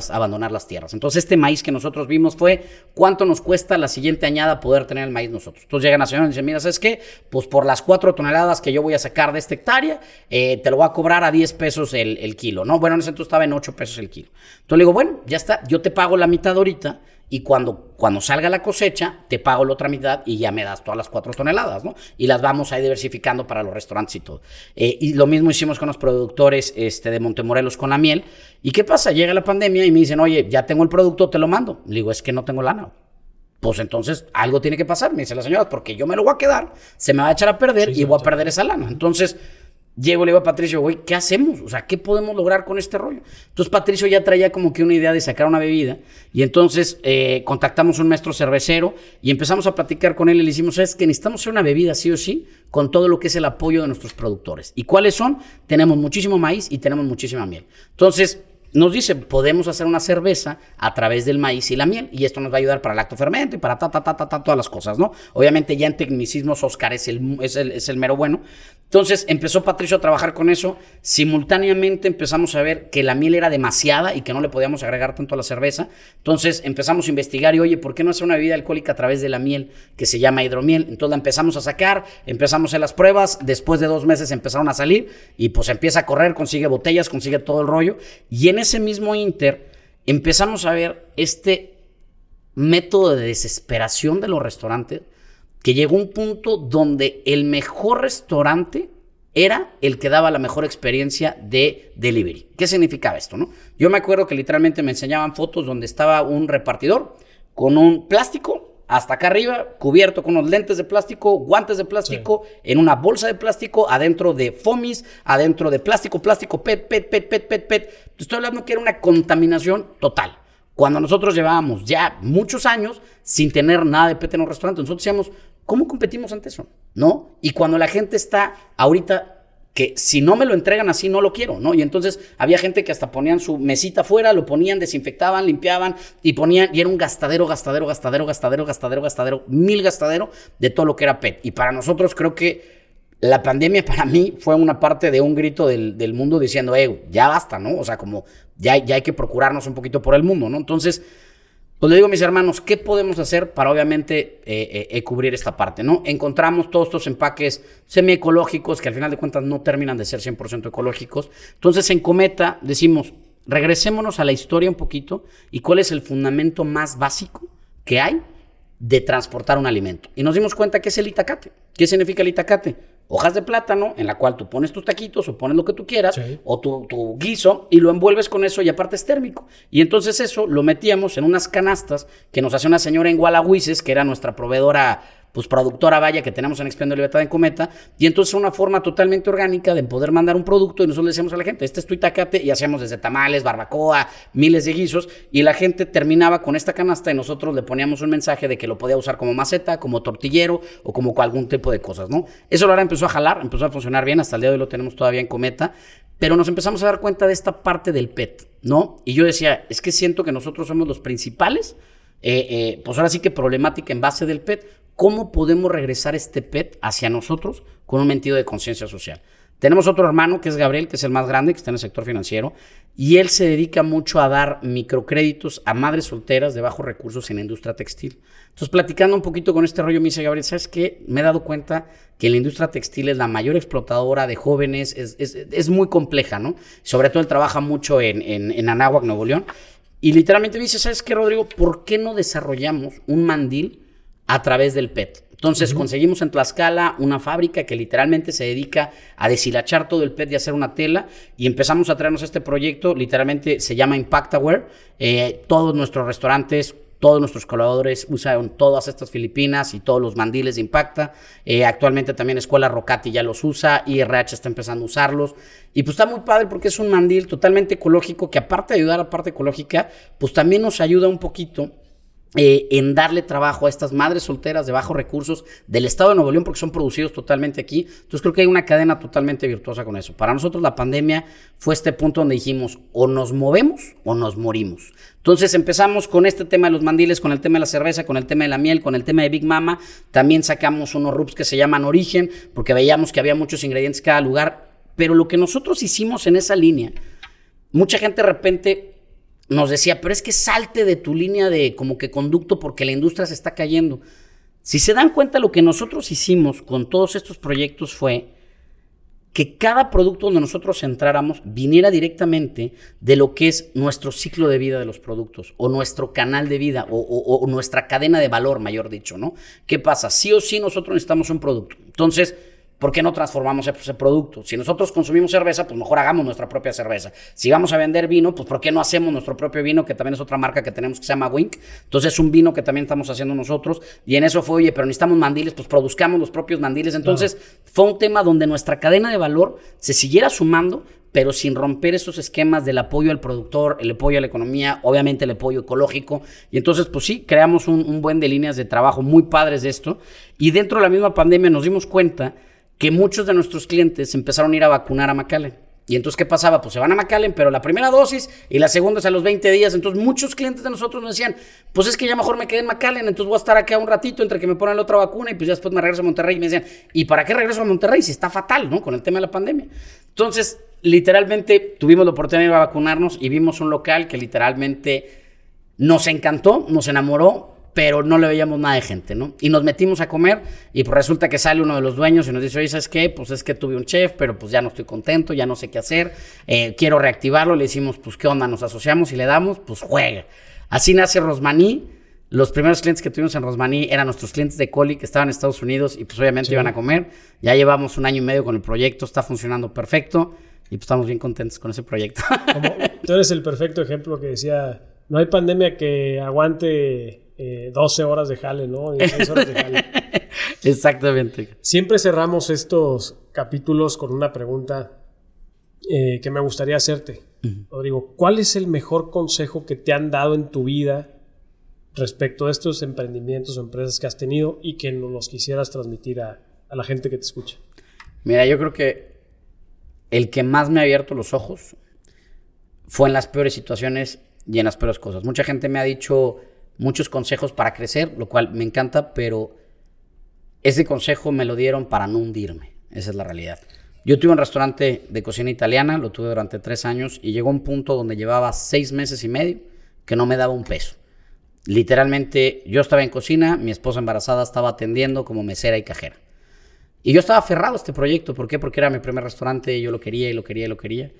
las, tierras. Entonces, este maíz que nosotros vimos fue cuánto nos cuesta la siguiente añada poder tener el maíz nosotros. Entonces llegan a señoras y dicen, mira, ¿sabes qué? Pues por las cuatro toneladas que yo voy a sacar de esta hectárea, eh, te lo voy a cobrar a 10 pesos el, kilo, ¿no? Bueno, en ese entonces estaba en 8 pesos el kilo. Entonces le digo, bueno, ya está, yo te pago la mitad ahorita y cuando, cuando salga la cosecha, te pago la otra mitad y ya me das todas las cuatro toneladas, ¿no? Y las vamos ahí diversificando para los restaurantes y todo. Eh, y lo mismo hicimos con los productores este, de Montemorelos con la miel. ¿Y qué pasa? Llega la pandemia y me dicen, oye, ya tengo el producto, te lo mando. Le digo, es que no tengo lana. Pues entonces algo tiene que pasar, me dice la señora, porque yo me lo voy a quedar, se me va a echar a perder y voy a perder esa lana. Entonces Llego, le digo a Patricio, güey, ¿qué hacemos? O sea, ¿qué podemos lograr con este rollo? Entonces Patricio ya traía como que una idea de sacar una bebida y entonces eh, contactamos a un maestro cervecero y empezamos a platicar con él y le hicimos, es que necesitamos hacer una bebida sí o sí con todo lo que es el apoyo de nuestros productores. ¿Y cuáles son? Tenemos muchísimo maíz y tenemos muchísima miel. Entonces nos dice, podemos hacer una cerveza a través del maíz y la miel, y esto nos va a ayudar para el lactofermento y para ta, ta, ta, ta, todas las cosas, ¿no? Obviamente ya en tecnicismos Oscar es es el, es el mero bueno. Entonces empezó Patricio a trabajar con eso. Simultáneamente empezamos a ver que la miel era demasiada y que no le podíamos agregar tanto a la cerveza. Entonces empezamos a investigar y, oye, ¿por qué no hacer una bebida alcohólica a través de la miel que se llama hidromiel? Entonces la empezamos a sacar, empezamos a las pruebas. Después de dos meses empezaron a salir y pues empieza a correr, consigue botellas, consigue todo el rollo. Y en ese mismo inter empezamos a ver este método de desesperación de los restaurantes que llegó un punto donde el mejor restaurante era el que daba la mejor experiencia de delivery. ¿Qué significaba esto? No? Yo me acuerdo que literalmente me enseñaban fotos donde estaba un repartidor con un plástico hasta acá arriba, cubierto con unos lentes de plástico, guantes de plástico, en una bolsa de plástico, adentro de fomis, adentro de plástico, plástico, pet, pet, pet, pet, pet, pet. Estoy hablando que era una contaminación total. Cuando nosotros llevábamos ya muchos años sin tener nada de pet en un restaurante, nosotros decíamos, ¿cómo competimos ante eso? ¿No? Y cuando la gente está ahorita que si no me lo entregan así, no lo quiero, ¿no? Y entonces había gente que hasta ponían su mesita afuera, lo ponían, desinfectaban, limpiaban y ponían, y era un gastadero, gastadero, gastadero, gastadero, gastadero, gastadero, mil gastadero de todo lo que era PET. Y para nosotros creo que la pandemia para mí fue una parte de un grito del, mundo diciendo, eh, ya basta, ¿no? O sea, como ya, ya hay que procurarnos un poquito por el mundo, ¿no? Entonces pues digo a mis hermanos, ¿qué podemos hacer para obviamente eh, eh, eh, cubrir esta parte? ¿no? Encontramos todos estos empaques semi-ecológicos que al final de cuentas no terminan de ser 100% ecológicos. Entonces en Cometa decimos, regresémonos a la historia un poquito y cuál es el fundamento más básico que hay de transportar un alimento. Y nos dimos cuenta que es el itacate. ¿Qué significa el itacate? hojas de plátano en la cual tú pones tus taquitos o pones lo que tú quieras o tu, guiso y lo envuelves con eso y aparte es térmico. Y entonces eso lo metíamos en unas canastas que nos hacía una señora en Gualahuises, que era nuestra proveedora pues, productora vaya que tenemos en Expendio Libertad en Cometa. Y entonces una forma totalmente orgánica de poder mandar un producto y nosotros le decíamos a la gente, este es tu itacate y hacíamos desde tamales, barbacoa, miles de guisos. Y la gente terminaba con esta canasta y nosotros le poníamos un mensaje de que lo podía usar como maceta, como tortillero o como algún tipo de cosas, ¿no? Eso ahora empezó a jalar, empezó a funcionar bien, hasta el día de hoy lo tenemos todavía en Cometa, pero nos empezamos a dar cuenta de esta parte del PET, ¿no? Y yo decía, es que siento que nosotros somos los principales, eh, eh, pues ahora sí que problemática en base del PET, cómo podemos regresar este PET hacia nosotros con un sentido de conciencia social. Tenemos otro hermano que es Gabriel, que es el más grande, que está en el sector financiero, y él se dedica mucho a dar microcréditos a madres solteras de bajos recursos en la industria textil. Entonces, platicando un poquito con este rollo, me dice Gabriel, ¿sabes qué? Me he dado cuenta que la industria textil es la mayor explotadora de jóvenes, es, muy compleja, ¿no? Sobre todo él trabaja mucho en, en Anáhuac, Nuevo León, y literalmente me dice, ¿sabes qué, Rodrigo? ¿Por qué no desarrollamos un mandil? a través del PET. Entonces conseguimos en Tlaxcala una fábrica que literalmente se dedica a deshilachar todo el PET y hacer una tela y empezamos a traernos este proyecto, literalmente se llama Impactaware. Eh, todos nuestros restaurantes, todos nuestros colaboradores usan todas estas Filipinas y todos los mandiles de Impacta. Eh, actualmente también Escuela Rocati ya los usa, IRH está empezando a usarlos. Y pues está muy padre porque es un mandil totalmente ecológico que aparte de ayudar a la parte ecológica, pues también nos ayuda un poquito eh, en darle trabajo a estas madres solteras de bajos recursos del Estado de Nuevo León porque son producidos totalmente aquí. Entonces creo que hay una cadena totalmente virtuosa con eso. Para nosotros la pandemia fue este punto donde dijimos o nos movemos o nos morimos. Entonces empezamos con este tema de los mandiles, con el tema de la cerveza, con el tema de la miel, con el tema de Big Mama. También sacamos unos rups que se llaman Origen porque veíamos que había muchos ingredientes cada lugar. Pero lo que nosotros hicimos en esa línea, mucha gente de repente nos decía, pero es que salte de tu línea de como que conducto porque la industria se está cayendo. Si se dan cuenta, lo que nosotros hicimos con todos estos proyectos fue que cada producto donde nosotros entráramos viniera directamente de lo que es nuestro ciclo de vida de los productos o nuestro canal de vida o, nuestra cadena de valor, mayor dicho, ¿no? ¿Qué pasa? Sí o sí nosotros necesitamos un producto. Entonces, ¿Por qué no transformamos ese producto? Si nosotros consumimos cerveza, pues mejor hagamos nuestra propia cerveza. Si vamos a vender vino, pues ¿por qué no hacemos nuestro propio vino? Que también es otra marca que tenemos que se llama Wink. Entonces es un vino que también estamos haciendo nosotros. Y en eso fue, oye, pero necesitamos mandiles, pues produzcamos los propios mandiles. Entonces fue un tema donde nuestra cadena de valor se siguiera sumando, pero sin romper esos esquemas del apoyo al productor, el apoyo a la economía, obviamente el apoyo ecológico. Y entonces, pues sí, creamos un, un buen de líneas de trabajo muy padres de esto. Y dentro de la misma pandemia nos dimos cuenta que muchos de nuestros clientes empezaron a ir a vacunar a McAllen. Y entonces, ¿qué pasaba? Pues se van a McAllen, pero la primera dosis y la segunda es a los 20 días. Entonces, muchos clientes de nosotros nos decían, pues es que ya mejor me quedé en McAllen, entonces voy a estar acá un ratito entre que me ponen la otra vacuna y pues ya después me regreso a Monterrey. Y me decían, ¿y para qué regreso a Monterrey si está fatal, ¿no? Con el tema de la pandemia. Entonces, literalmente tuvimos la oportunidad de vacunarnos y vimos un local que literalmente nos encantó, nos enamoró, pero no le veíamos nada de gente, ¿no? Y nos metimos a comer y pues resulta que sale uno de los dueños y nos dice, oye, ¿sabes qué? Pues es que tuve un chef, pero pues ya no estoy contento, ya no sé qué hacer, eh, quiero reactivarlo, le decimos, pues qué onda, nos asociamos y le damos, pues juega. Así nace Rosmaní. Los primeros clientes que tuvimos en Rosmaní eran nuestros clientes de Coli que estaban en Estados Unidos y pues obviamente iban a comer. Ya llevamos un año y medio con el proyecto, está funcionando perfecto y pues estamos bien contentos con ese proyecto. tú eres el perfecto ejemplo que decía, no hay pandemia que aguante 12 eh, horas de jale, ¿no? horas de jale. Exactamente. Siempre cerramos estos capítulos con una pregunta eh, que me gustaría hacerte. Rodrigo, ¿cuál es el mejor consejo que te han dado en tu vida respecto a estos emprendimientos o empresas que has tenido y que nos quisieras transmitir a, a la gente que te escucha? Mira, yo creo que el que más me ha abierto los ojos fue en las peores situaciones y en las peores cosas. Mucha gente me ha dicho, muchos consejos para crecer, lo cual me encanta, pero ese consejo me lo dieron para no hundirme. Esa es la realidad. Yo tuve un restaurante de cocina italiana, lo tuve durante tres años y llegó un punto donde llevaba seis meses y medio que no me daba un peso. Literalmente yo estaba en cocina, mi esposa embarazada estaba atendiendo como mesera y cajera. Y yo estaba aferrado a este proyecto, ¿por qué? Porque era mi primer restaurante, yo lo quería y lo quería y lo quería.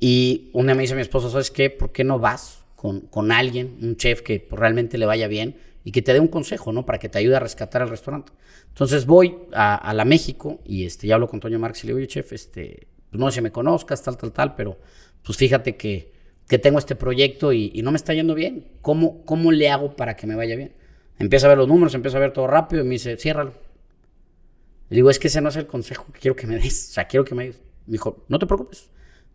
Y una me dice mi esposa, ¿sabes qué? ¿Por qué no vas con, alguien, un chef que realmente le vaya bien y que te dé un consejo, ¿no? Para que te ayude a rescatar el restaurante. Entonces voy a, la México y este, ya hablo con Toño Marx y le digo, oye, chef, este, pues no se me conozcas, tal, tal, tal, pero pues fíjate que, tengo este proyecto y, no me está yendo bien. ¿Cómo, ¿Cómo le hago para que me vaya bien? Empieza a ver los números, empieza a ver todo rápido y me dice, ciérralo. Le digo, es que ese no es el consejo que quiero que me des. O sea, quiero que me des. Me dijo, no te preocupes.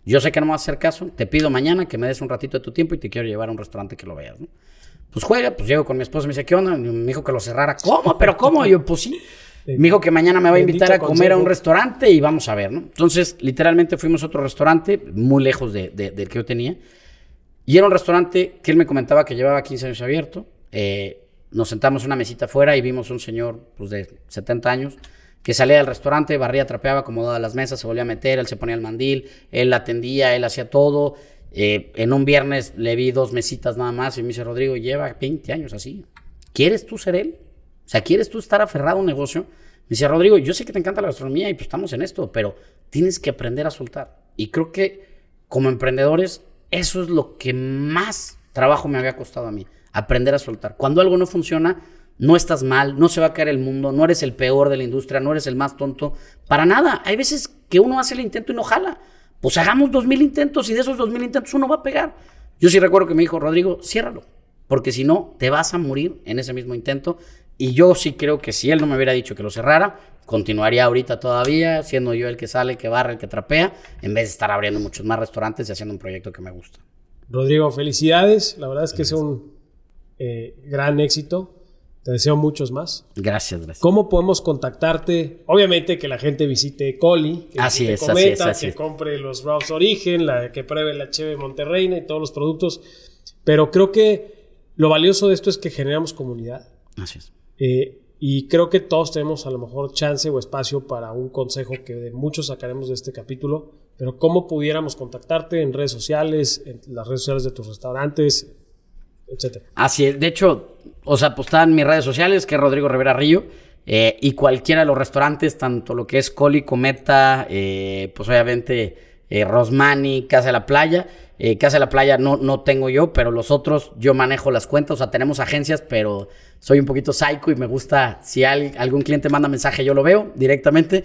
Yo sé que no me vas a hacer caso, te pido mañana que me des un ratito de tu tiempo y te quiero llevar a un restaurante que lo veas, ¿no? Pues juega, pues llego con mi esposa, me dice, ¿qué onda? Me dijo que lo cerrara. ¿Cómo? ¿Pero cómo? yo, pues sí. Me dijo que mañana me va a invitar a comer a un restaurante y vamos a ver, ¿no? Entonces, literalmente fuimos a otro restaurante, muy lejos del que yo tenía. Y era un restaurante que él me comentaba que llevaba 15 años abierto. Eh, nos sentamos en una mesita afuera y vimos un señor pues, de 70 años que salía del restaurante, barría, trapeaba, acomodaba las mesas, se volvía a meter, él se ponía el mandil, él atendía, él hacía todo. Eh, en un viernes le vi dos mesitas nada más y me dice, Rodrigo, lleva 20 años así. ¿Quieres tú ser él? O sea, ¿quieres tú estar aferrado a un negocio? Me dice, Rodrigo, yo sé que te encanta la gastronomía y pues estamos en esto, pero tienes que aprender a soltar. Y creo que como emprendedores, eso es lo que más trabajo me había costado a mí, aprender a soltar. Cuando algo no funciona, no estás mal, no se va a caer el mundo, no eres el peor de la industria, no eres el más tonto, para nada. Hay veces que uno hace el intento y no jala. Pues hagamos dos mil intentos y de esos dos mil intentos uno va a pegar. Yo sí recuerdo que me dijo, Rodrigo, ciérralo, porque si no, te vas a morir en ese mismo intento. Y yo sí creo que si él no me hubiera dicho que lo cerrara, continuaría ahorita todavía, siendo yo el que sale, que barra, el que trapea, en vez de estar abriendo muchos más restaurantes y haciendo un proyecto que me gusta. Rodrigo, felicidades. La verdad es que es un eh, gran éxito te deseo muchos más. Gracias, gracias. ¿Cómo podemos contactarte? Obviamente que la gente visite Coli, que así Cometa, que compre los Ralphs Origen, la, que pruebe la Cheve Monterrey y todos los productos. Pero creo que lo valioso de esto es que generamos comunidad. Gracias. Eh, y creo que todos tenemos a lo mejor chance o espacio para un consejo que de muchos sacaremos de este capítulo. Pero ¿cómo pudiéramos contactarte en redes sociales, en las redes sociales de tus restaurantes, Así es. De hecho, o sea, pues están mis redes sociales, que es Rodrigo Rivera Río. Eh, y cualquiera de los restaurantes, tanto lo que es Coli, Cometa, eh, pues obviamente eh, Rosmani, Casa de la Playa. Casa de la Playa no, no tengo yo, pero los otros yo manejo las cuentas. O sea, tenemos agencias, pero soy un poquito psycho y me gusta si hay, algún cliente manda mensaje, yo lo veo directamente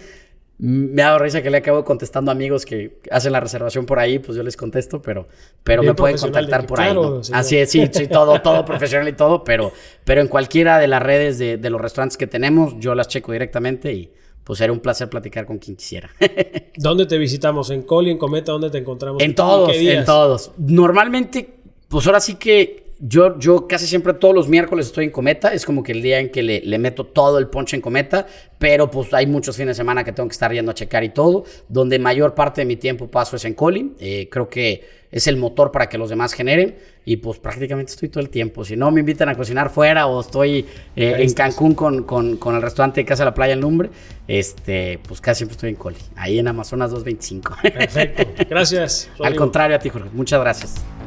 me ha dado risa que le acabo contestando a amigos que hacen la reservación por ahí, pues yo les contesto, pero, pero me pueden contactar por ahí. Así es, sí, sí, todo, todo profesional y todo, pero, pero en cualquiera de las redes de, de los restaurantes que tenemos, yo las checo directamente y pues era un placer platicar con quien quisiera. ¿Dónde te visitamos? ¿En Coli, en Cometa? ¿Dónde te encontramos? En todos, en todos. Normalmente, pues ahora sí que yo, casi siempre todos los miércoles estoy en Cometa, es como que el día en que le, meto todo el ponche en Cometa, pero pues hay muchos fines de semana que tengo que estar yendo a checar y todo, donde mayor parte de mi tiempo paso es en Colin, eh, creo que es el motor para que los demás generen y pues prácticamente estoy todo el tiempo, si no me invitan a cocinar fuera o estoy eh, en Cancún con, con, el restaurante de Casa de la Playa en Lumbre, este, pues casi siempre estoy en Colin, ahí en Amazonas 225. Perfecto, gracias. Al contrario a ti Jorge, muchas gracias.